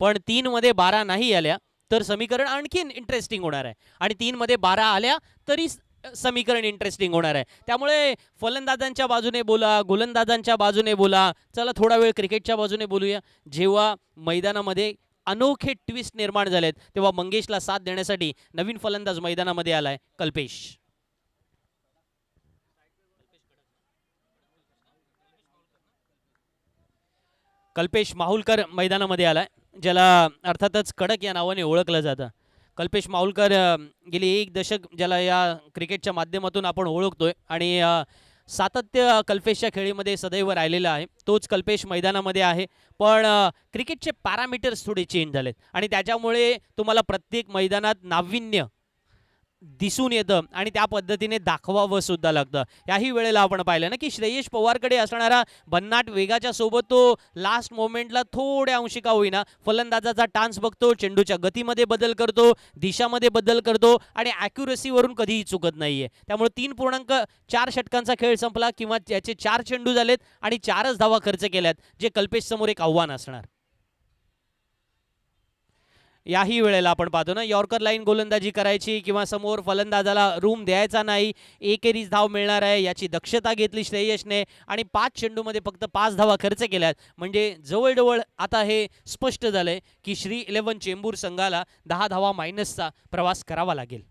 पण तीनमध्ये बारा नाही आल्या तर समीकरण आणखीन इंटरेस्टिंग होणार आहे आणि तीनमध्ये बारा आल्या तरी समीकरण इंटरेस्टिंग होणार आहे त्यामुळे फलंदाजांच्या बाजूने बोला गोलंदाजांच्या बाजूने बोला चला थोडा वेळ क्रिकेटच्या बाजूने बोलूया जेव्हा मैदानामध्ये अनोखे ट्विस्ट निर्माण झालेत तेव्हा मंगेशला साथ देण्यासाठी नवीन फलंदाज मैदानामध्ये आलाय कल्पेश कल्पेश माहुलकर मैदानामध्ये आलाय ज्याला अर्थातच कडक या नावाने ओळखलं जातं कल्पेश माऊलकर गेली एक दशक ज्याला या क्रिकेटच्या माध्यमातून आपण ओळखतोय आणि सातत्य कल्पेशच्या खेळीमध्ये सदैव राहिलेला आहे तोच कल्पेश मैदानामध्ये आहे पण क्रिकेटचे पॅरामीटर्स थोडे चेंज झालेत आणि त्याच्यामुळे तुम्हाला प्रत्येक मैदानात नाविन्य दिसून येतं आणि त्या पद्धतीने दाखवावं सुद्धा लागतं याही वेळेला आपण पाहिलं ना की श्रेयश पवारकडे असणारा भन्नाट वेगाच्या सोबत तो लास्ट मोमेंटला थोड्या अंशिका होईना फलंदाजाचा टान्स बघतो चेंडूच्या गतीमध्ये बदल करतो दिशामध्ये बदल करतो आणि ॲक्युरसीवरून कधीही चुकत नाहीये त्यामुळे तीन पूर्णांक चार षटकांचा खेळ संपला किंवा त्याचे चार चेंडू झालेत आणि चारच धावा खर्च केल्यात जे कल्पेशसमोर एक आव्हान असणार याही वेळेला आपण पाहतो ना यॉर्कर लाईन गोलंदाजी करायची किंवा समोर फलंदाजाला रूम द्यायचा नाही एकेरीच धाव मिळणार आहे याची दक्षता घेतली श्रेयशने आणि पाच चेंडूमध्ये फक्त पाच धावा खर्च केल्यात म्हणजे जवळजवळ आता हे स्पष्ट झालंय की श्री इलेव्हन चेंबूर संघाला दहा धावा मायनसचा प्रवास करावा लागेल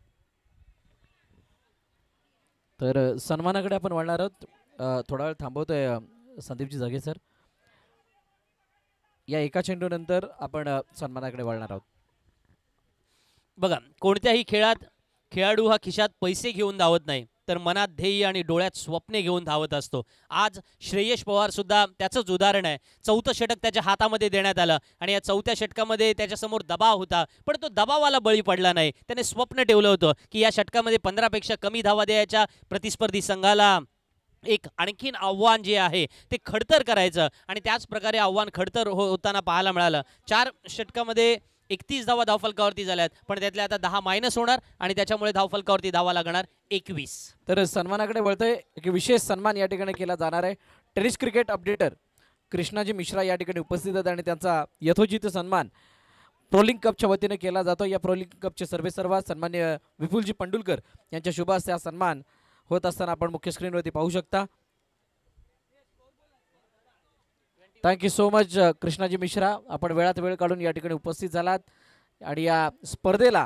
तर सन्मानाकडे आपण वळणार आहोत थोडा वेळ थांबवतोय संदीपजी जागे सर या एका चेंडूनंतर आपण सन्मानाकडे वळणार आहोत बघा कोणत्याही खेळात खेळाडू हा खिशात पैसे घेऊन धावत नाही तर मनात ध्येय आणि डोळ्यात स्वप्ने घेऊन धावत असतो आज श्रेयश पवार सुद्धा त्याचंच उदाहरण आहे चौथं षटक त्याच्या हातामध्ये देण्यात आलं आणि या चौथ्या षटकामध्ये त्याच्यासमोर दबाव होता पण तो दबावाला बळी पडला नाही त्याने स्वप्न ठेवलं होतं की या षटकामध्ये पंधरापेक्षा कमी धावा द्यायच्या प्रतिस्पर्धी संघाला एक आणखीन आव्हान जे आहे ते खडतर करायचं आणि त्याच प्रकारे आव्हान खडतर हो-, होताना पाहायला मिळालं चार षटकामध्ये एकतीस धावा धावफलकावरती झाल्यात पण त्यातले आता दहा मायनस होणार आणि त्याच्यामुळे धावफलकावरती धावा लागणार एकवीस तर सन्मानाकडे वळतोय एक विशेष सन्मान या ठिकाणी केला जाणार आहे tennis cricket updater Krishnaji Mishra या ठिकाणी उपस्थित आहेत आणि त्यांचा यथोचित सन्मान प्रोलिंग कपच्या वतीने केला जातो या प्रोलिंग कपचे सर्वे सर्व सन्मान्य विपुलजी पंडुलकर यांच्या शुभ हा सन्मान होत असताना आपण मुख्य स्क्रीनवरती पाहू शकता thank you so much Krishnaji Mishra आपण वेळात वेळ काढून या ठिकाणी उपस्थित झालात आणि या स्पर्धेला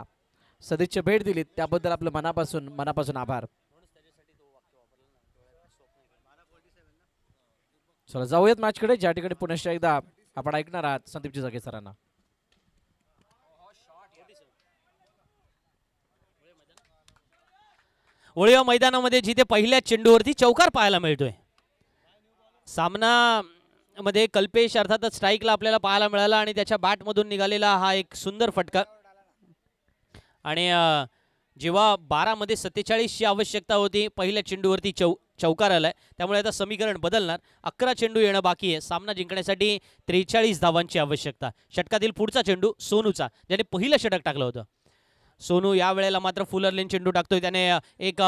सदिच्छा भेट दिलीत त्याबद्दल आपलं मनापासून मनापासून आभार चला जाऊयात मॅचकडे ज्या ठिकाणी पुनश्च एकदा आपण ऐकणार आहात संदीपजी जागे सरांना ओळीवा मैदानामध्ये जिथे पहिल्या चेंडूवरती चौकार पाहायला मिळतोय सामना मध्ये कल्पेश अर्थातच स्ट्राईकला आपल्याला पाहायला मिळाला आणि त्याच्या बॅटमधून निघालेला हा एक सुंदर फटका आणि जेव्हा बारामध्ये सत्तेचाळीसची आवश्यकता होती पहिल्या चेंडूवरती चौ चौकार आलाय त्यामुळे आता समीकरण बदलणार अकरा चेंडू येणं बाकी आहे सामना जिंकण्यासाठी त्रेचाळीस धावांची आवश्यकता षटकातील पुढचा चेंडू सोनूचा ज्याने पहिलं षटक टाकलं होतं सोनू या वेळेला मात्र फुलर लेन चेंडू टाकतोय त्याने एक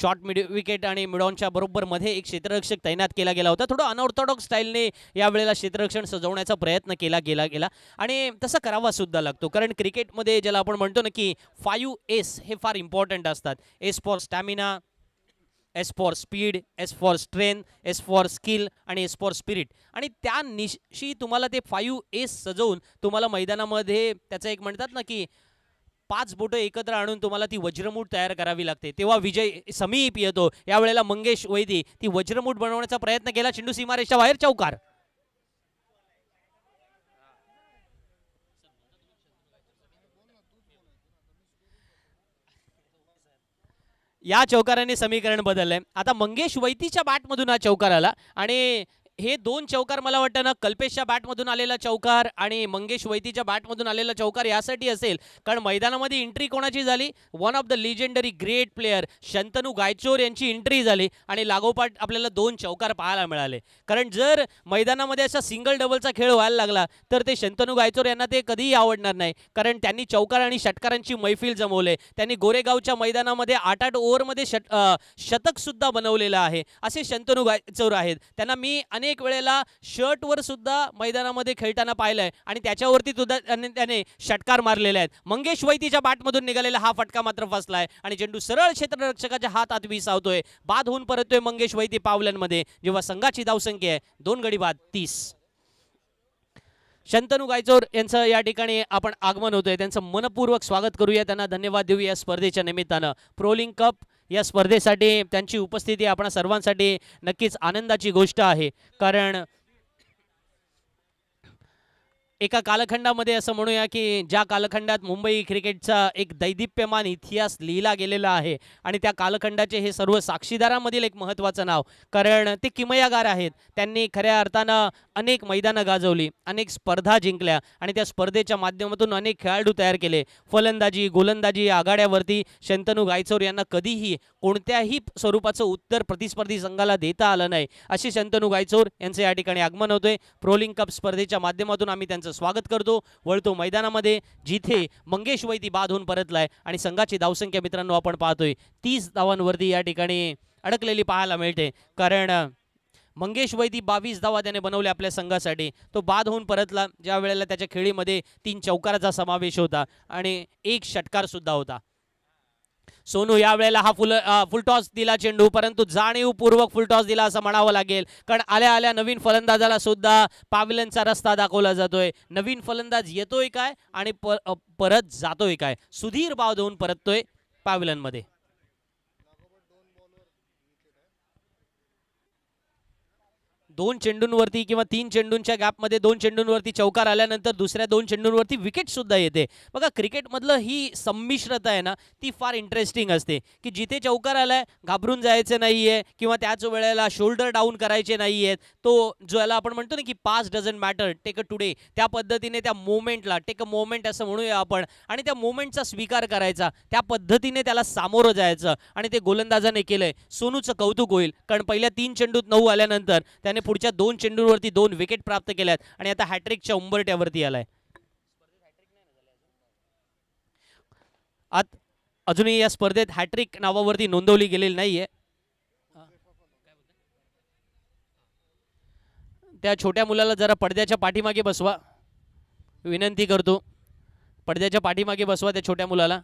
शॉर्ट मिड विकेट आणि मिडॉनच्या बरोबर मध्ये एक क्षेत्ररक्षक तैनात केला गेला होता थोडं अनऑर्थॉडॉक्स स्टाईलने यावेळेला क्षेत्ररक्षण सजवण्याचा प्रयत्न केला गेला गेला आणि तसा करावा सुद्धा लागतो कारण क्रिकेटमध्ये ज्याला आपण म्हणतो ना की फायू एस हे फार इम्पॉर्टंट असतात S for stamina S for speed S for strength S for skill आणि एस फॉर स्पिरिट आणि त्या निशी तुम्हाला ते फायू एस सजवून तुम्हाला मैदानामध्ये त्याचं एक म्हणतात ना की पाच बोट एकत्र आणून तुम्हाला ती वज्रमूठ तयार करावी लागते तेव्हा विजय समीप येतो यावेळेला मंगेश वैदी ती वज्रमूठ बनवण्याचा प्रयत्न केला चेंडू सीमारेषा बाहेर चौकार या चौकाराने समीकरण बदललंय आता मंगेश वैतीच्या मधून हा चौकार आला आणि हे दोन चौकार मला वाटतं ना कल्पेशच्या बॅटमधून आलेला चौकार आणि मंगेश वैतीच्या बॅटमधून आलेला चौकार यासाठी असेल कारण मैदानामध्ये एंट्री कोणाची झाली one of the legendary great player Shantanu Gaichor यांची एंट्री झाली आणि लागोपाठ आपल्याला दोन चौकार पाहायला मिळाले कारण जर मैदानामध्ये असा सिंगल डबलचा खेळ व्हायला लागला तर ते शंतनू गायचोर यांना ते कधीही आवडणार नाही कारण त्यांनी चौकार आणि षटकारांची मैफिल जमवले त्यांनी गोरेगावच्या मैदानामध्ये आठ आठ ओव्हरमध्ये शतक सुद्धा बनवलेलं आहे असे शंतनू गायचोर आहेत त्यांना मी अनेक वेळेला शर्टवर सुद्धा मैदानामध्ये खेळताना पाहिलंय आणि त्याच्यावरती सुद्धा त्याने षटकार मारलेले आहेत मंगेश वैतीच्या बाटमधून निघालेला हा फटका मात्र फसलाय आणि चेंडू सरळ क्षेत्ररक्षकाच्या हातात विसावतोय बाद होऊन परतोय मंगेश वैती पावल्यांमध्ये जेव्हा संघाची धावसंख्या आहे दोन गडी बाद तीस शंतनू गायचोर यांचं या ठिकाणी आपण आगमन होतोय त्यांचं मनपूर्वक स्वागत करूया त्यांना धन्यवाद देऊ या स्पर्धेच्या निमित्तानं प्रोलिंग कप या स्पर्धेसाठी त्यांची उपस्थिती आपणा सर्वांसाठी नक्कीच आनंदाची गोष्ट आहे कारण एका कालखंडामध्ये असं म्हणूया की ज्या कालखंडात मुंबई क्रिकेटचा एक दैदिप्यमान इतिहास लिहिला गेलेला आहे आणि त्या कालखंडाचे हे सर्व साक्षीदारामधील एक महत्त्वाचं नाव कारण ते किमयागार आहेत त्यांनी खऱ्या अर्थानं अनेक मैदानं गाजवली अनेक स्पर्धा जिंकल्या आणि त्या स्पर्धेच्या माध्यमातून अनेक खेळाडू तयार केले फलंदाजी गोलंदाजी आघाड्यावरती शंतनू गायचोर यांना कधीही कोणत्याही स्वरूपाचं उत्तर प्रतिस्पर्धी संघाला देता आलं नाही असे शंतनू गायचोर यांचं या ठिकाणी आगमन होतोय प्रोलिंग कप स्पर्धेच्या माध्यमातून आम्ही स्वागत करतो वळतो मैदानामध्ये जिथे मंगेश वैदी बाद होऊन परतलाय आणि संघाची धावसंख्या मित्रांनो आपण पाहतोय तीस धावांवरती या ठिकाणी अडकलेली पाहायला मिळते कारण मंगेश वैदी बावीस धावा त्याने बनवले आपल्या संघासाठी तो बाद होऊन परतला ज्या वेळेला त्याच्या खेळीमध्ये तीन चौकाराचा समावेश होता आणि एक षटकार सुद्धा होता सोनू यावेळेला हा फुल फुलटॉस दिला चेंडू परंतु जाणीवपूर्वक फुलटॉस दिला असं म्हणावं लागेल कारण आल्या आल्या नवीन फलंदाजाला सुद्धा पाविलनचा रस्ता दाखवला जातोय नवीन फलंदाज येतोय काय आणि परत जातोय काय सुधीर बाव देऊन परततोय पाविलनमध्ये दोन चेंडूंवरती किंवा तीन चेंडूंच्या गॅपमध्ये दोन चेंडूंवरती चौकार आल्यानंतर दुसऱ्या दोन चेंडूंवरती विकेटसुद्धा येते बघा क्रिकेटमधलं ही संमिश्रता आहे ना ती फार इंटरेस्टिंग असते की जिथे चौकार आलाय घाबरून जायचं नाही आहे किंवा त्याच वेळेला शोल्डर डाऊन करायचे नाही आहेत तो याला आपण म्हणतो ना की past doesn't matter take a today त्या पद्धतीने त्या मोमेंटला टेक अ मोमेंट असं म्हणूया आपण आणि त्या मोमेंटचा स्वीकार करायचा त्या पद्धतीने त्याला सामोरं जायचं आणि ते गोलंदाजाने केलंय सोनूचं कौतुक होईल कारण पहिल्या तीन चेंडूत नऊ आल्यानंतर त्याने पुढच्या दोन चेंडूंवरती दोन विकेट प्राप्त केल्यात आणि आता हॅट्रिकच्या उंबरट्यावरती आलाय आत अजूनही या स्पर्धेत हॅट्रिक नावावरती नोंदवली गेलेली नाहीये त्या छोट्या मुलाला जरा पडद्याच्या पाठीमागे बसवा विनंती करतो पडद्याच्या पाठीमागे बसवा त्या छोट्या मुलाला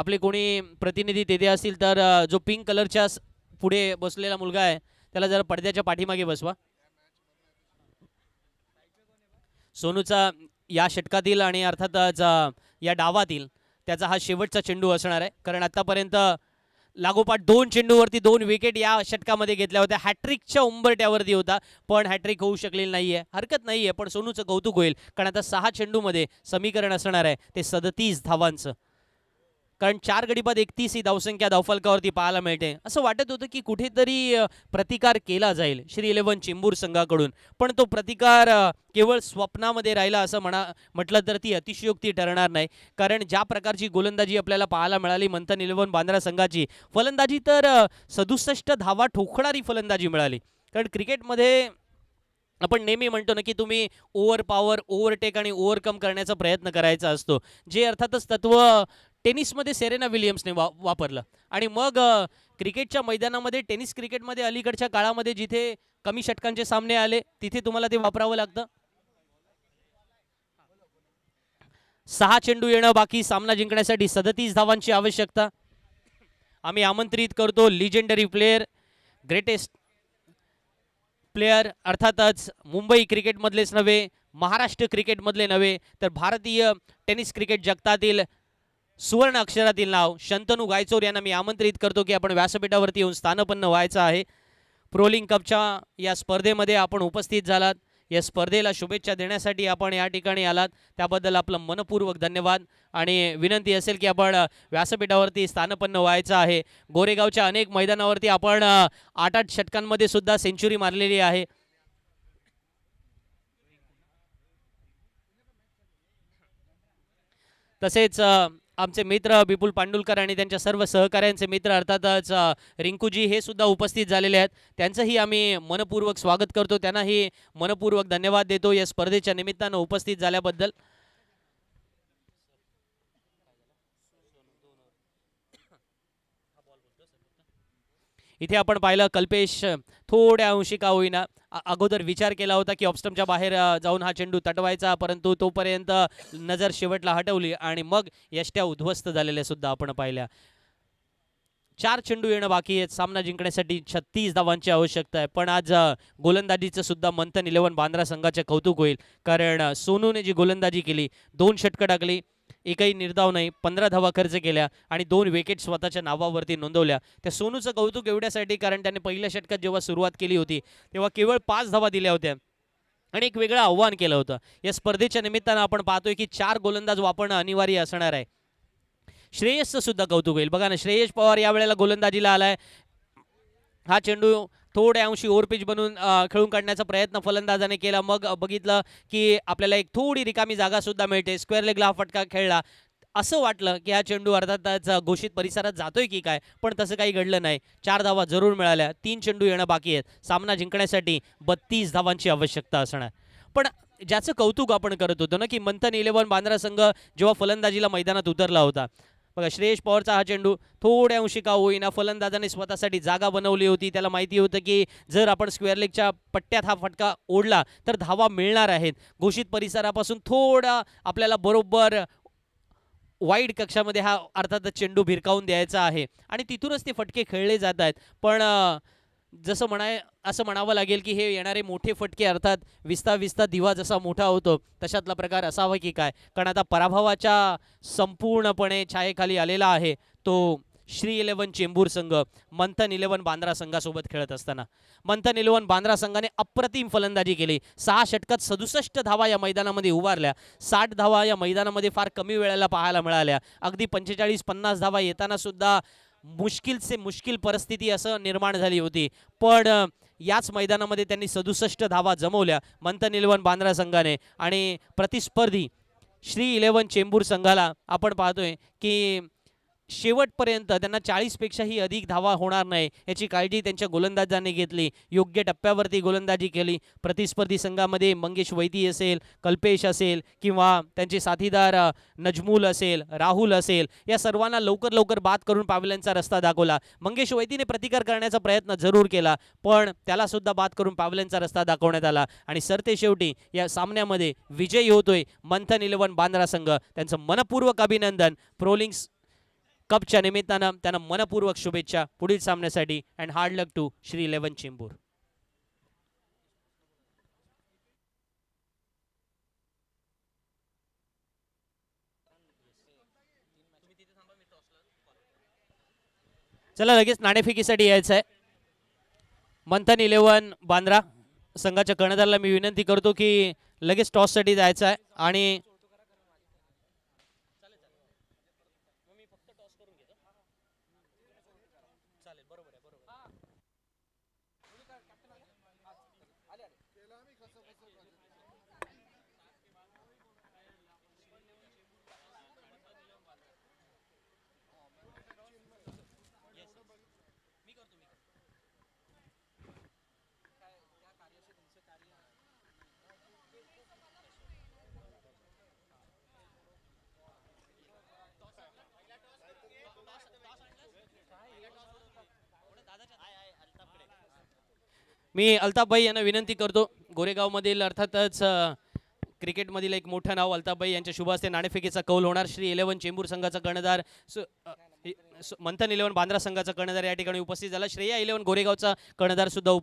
आपले कोणी प्रतिनिधी तेथे असतील तर जो पिंक कलरच्या पुढे बसलेला मुलगा आहे त्याला जरा पडद्याच्या पाठीमागे बसवा सोनूचा या षटकातील आणि अर्थातच या डावातील त्याचा हा शेवटचा चेंडू असणार आहे कारण आतापर्यंत लागोपाठ दोन चेंडूवरती दोन विकेट या षटकामध्ये घेतल्या होत्या हॅट्रिकच्या उंबरट्यावरती होता पण हॅट्रिक होऊ शकलेली नाही आहे हरकत नाही आहे पण सोनूचं कौतुक होईल कारण आता सहा चेंडूमध्ये समीकरण असणार आहे ते सदतीस धावांचं कारण चार गडी एकतीस ही धावसंख्या धावफलकावरती पाहायला मिळते असं वाटत होतं की कुठेतरी प्रतिकार केला जाईल श्री इलेव्हन चेंबूर संघाकडून पण तो प्रतिकार केवळ स्वप्नामध्ये राहिला असं म्हणा म्हटलं तर ती अतिशयोक्ती ठरणार नाही कारण ज्या प्रकारची गोलंदाजी आपल्याला पाहायला मिळाली मंथन इलेव्हन बांद्रा संघाची फलंदाजी तर सदुसष्ट धावा ठोकणारी फलंदाजी मिळाली कारण क्रिकेटमध्ये आपण नेहमी म्हणतो ना की तुम्ही ओव्हर पॉवर ओव्हरटेक आणि ओव्हरकम करण्याचा प्रयत्न करायचा असतो जे अर्थातच तत्व टेनिसमध्ये सेरेना विलियम्सने वापरलं आणि मग क्रिकेटच्या मैदानामध्ये टेनिस क्रिकेटमध्ये अलीकडच्या काळामध्ये जिथे कमी षटकांचे सामने आले तिथे तुम्हाला ते वापरावं लागतं सहा चेंडू येणं बाकी सामना जिंकण्यासाठी सदतीस धावांची आवश्यकता आम्ही आमंत्रित करतो लिजेंडरी प्लेयर ग्रेटेस्ट प्लेयर अर्थातच मुंबई क्रिकेटमधलेच नव्हे महाराष्ट्र क्रिकेटमधले नव्हे तर भारतीय टेनिस क्रिकेट जगतातील सुवर्ण अक्षरातील नाव शंतनू गायचोर यांना मी आमंत्रित करतो की आपण व्यासपीठावरती येऊन स्थानपन्न व्हायचं आहे प्रोलिंग कपच्या या स्पर्धेमध्ये आपण उपस्थित झालात या स्पर्धेला शुभेच्छा देण्यासाठी आपण या ठिकाणी आलात त्याबद्दल आपलं मनपूर्वक धन्यवाद आणि विनंती असेल की आपण व्यासपीठावरती स्थानपन्न व्हायचं आहे गोरेगावच्या अनेक मैदानावरती आपण आठ आठ षटकांमध्ये सुद्धा सेंचुरी मारलेली आहे तसेच आमचे मित्र बिपुल पांडुलकर आणि त्यांच्या सर्व सहकाऱ्यांचे मित्र अर्थातच रिंकूजी हे सुद्धा उपस्थित झालेले आहेत त्यांचंही आम्ही मनपूर्वक स्वागत करतो त्यांनाही मनपूर्वक धन्यवाद देतो या स्पर्धेच्या निमित्तानं उपस्थित झाल्याबद्दल इथे आपण पाहिलं कल्पेश थोड्या अंशी का होईना अगोदर विचार केला होता की ऑप्स्टमच्या बाहेर जाऊन हा चेंडू तटवायचा परंतु तोपर्यंत नजर शेवटला हटवली आणि मग यष्ट्या उद्ध्वस्त झालेल्या सुद्धा आपण पाहिल्या चार चेंडू येणं बाकी आहेत सामना जिंकण्यासाठी छत्तीस धावांची आवश्यकता आहे पण आज गोलंदाजीचं सुद्धा मंथन इलेव्हन बांद्रा संघाचे कौतुक होईल कारण सोनूने जी गोलंदाजी केली दोन षटकं टाकली एकही निर्धाव नाही पंधरा धावा खर्च केल्या आणि दोन विकेट स्वतःच्या नावावरती नोंदवल्या त्या सोनूचं कौतुक एवढ्यासाठी कारण त्याने पहिल्या षटकात जेव्हा सुरुवात केली होती तेव्हा केवळ पाच धावा दिल्या होत्या आणि एक वेगळं आव्हान केलं होतं या स्पर्धेच्या निमित्तानं आपण पाहतोय की चार गोलंदाज वापरणं अनिवार्य असणार आहे श्रेयसचं सुद्धा कौतुक होईल बघा ना श्रेयस पवार यावेळेला गोलंदाजीला आलाय हा चेंडू थोड्या अंशी पिच बनून खेळून काढण्याचा प्रयत्न फलंदाजाने केला मग बघितलं की आपल्याला एक थोडी रिकामी जागा सुद्धा मिळते स्क्वेअर लेगला हा फटका खेळला असं वाटलं की हा चेंडू अर्थातच घोषित परिसरात जातोय की काय पण तसं काही घडलं नाही चार धावा जरूर मिळाल्या तीन चेंडू येणं बाकी आहेत सामना जिंकण्यासाठी बत्तीस धावांची आवश्यकता असणार पण ज्याचं कौतुक आपण करत होतो ना की मंथन इलेव्हन बांद्रा संघ जेव्हा फलंदाजीला मैदानात उतरला होता बघा श्रेयश पवारचा हा चेंडू थोड्या अंशी का होईना फलंदाजाने स्वतःसाठी जागा बनवली होती त्याला माहिती होतं की जर आपण स्क्वेअर लेगच्या पट्ट्यात हा फटका ओढला तर धावा मिळणार आहेत घोषित परिसरापासून थोडा आपल्याला बरोबर वाईड कक्षामध्ये हा अर्थातच चेंडू भिरकावून द्यायचा आहे आणि तिथूनच ते फटके खेळले जात आहेत पण जसं म्हणाय असं म्हणावं लागेल की हे येणारे मोठे फटके अर्थात विस्ता विस्ता दिवा जसा मोठा होतो तशातला प्रकार असावा की काय कारण आता पराभवाच्या संपूर्णपणे छायेखाली आलेला आहे तो श्री इलेव्हन चेंबूर संघ मंथन इलेव्हन बांद्रा संघासोबत खेळत असताना मंथन इलेव्हन बांद्रा संघाने अप्रतिम फलंदाजी केली सहा षटकात सदुसष्ट धावा या मैदानामध्ये उभारल्या साठ धावा या मैदानामध्ये फार कमी वेळेला पाहायला मिळाल्या अगदी पंचेचाळीस पन्नास धावा येताना सुद्धा मुश्किल से मुश्किल परिस्थिती असं निर्माण झाली होती पण याच मैदानामध्ये त्यांनी सदुसष्ट धावा जमवल्या मंत निलवन बांद्रा संघाने आणि प्रतिस्पर्धी श्री इलेवन चेंबूर संघाला आपण पाहतोय की शेवटपर्यंत त्यांना चाळीसपेक्षाही अधिक धावा होणार नाही याची काळजी त्यांच्या गोलंदाजांनी घेतली योग्य टप्प्यावरती गोलंदाजी केली प्रतिस्पर्धी संघामध्ये मंगेश वैदी असेल कल्पेश असेल किंवा त्यांचे साथीदार नजमूल असेल राहुल असेल या सर्वांना लवकर लवकर बात करून पावल्यांचा रस्ता दाखवला मंगेश वैदीने प्रतिकार करण्याचा प्रयत्न जरूर केला पण त्याला सुद्धा बात करून पावल्यांचा रस्ता दाखवण्यात आला आणि सरते शेवटी या सामन्यामध्ये विजयी होतोय मंथन इलेव्हन बांद्रा संघ त्यांचं मनपूर्वक अभिनंदन प्रोलिंग्स कपच्या निमित्तानं त्यांना मनपूर्वक शुभेच्छा पुढील सामन्यासाठी and hard luck to Shri eleven Chembur चला लगेच नाणेफेकीसाठी यायचं आहे मंथन इलेव्हन बांद्रा संघाच्या कर्णधाराला मी विनंती करतो की लगेच टॉससाठी जायचं आहे आणि मी अल्ताफबाई यांना विनंती करतो गोरेगावमधील अर्थातच क्रिकेटमधील एक मोठं नाव अल्ताफबाई यांच्या शुभ नाणेफेकीचा कौल होणार श्री इलेव्हन चेंबूर संघाचा कर्णधार मंथन इलेव्हन बांद्रा संघाचा कर्णधार या ठिकाणी उपस्थित झाला श्रेया इलेव्हन गोरेगावचा कर्णधार सुद्धा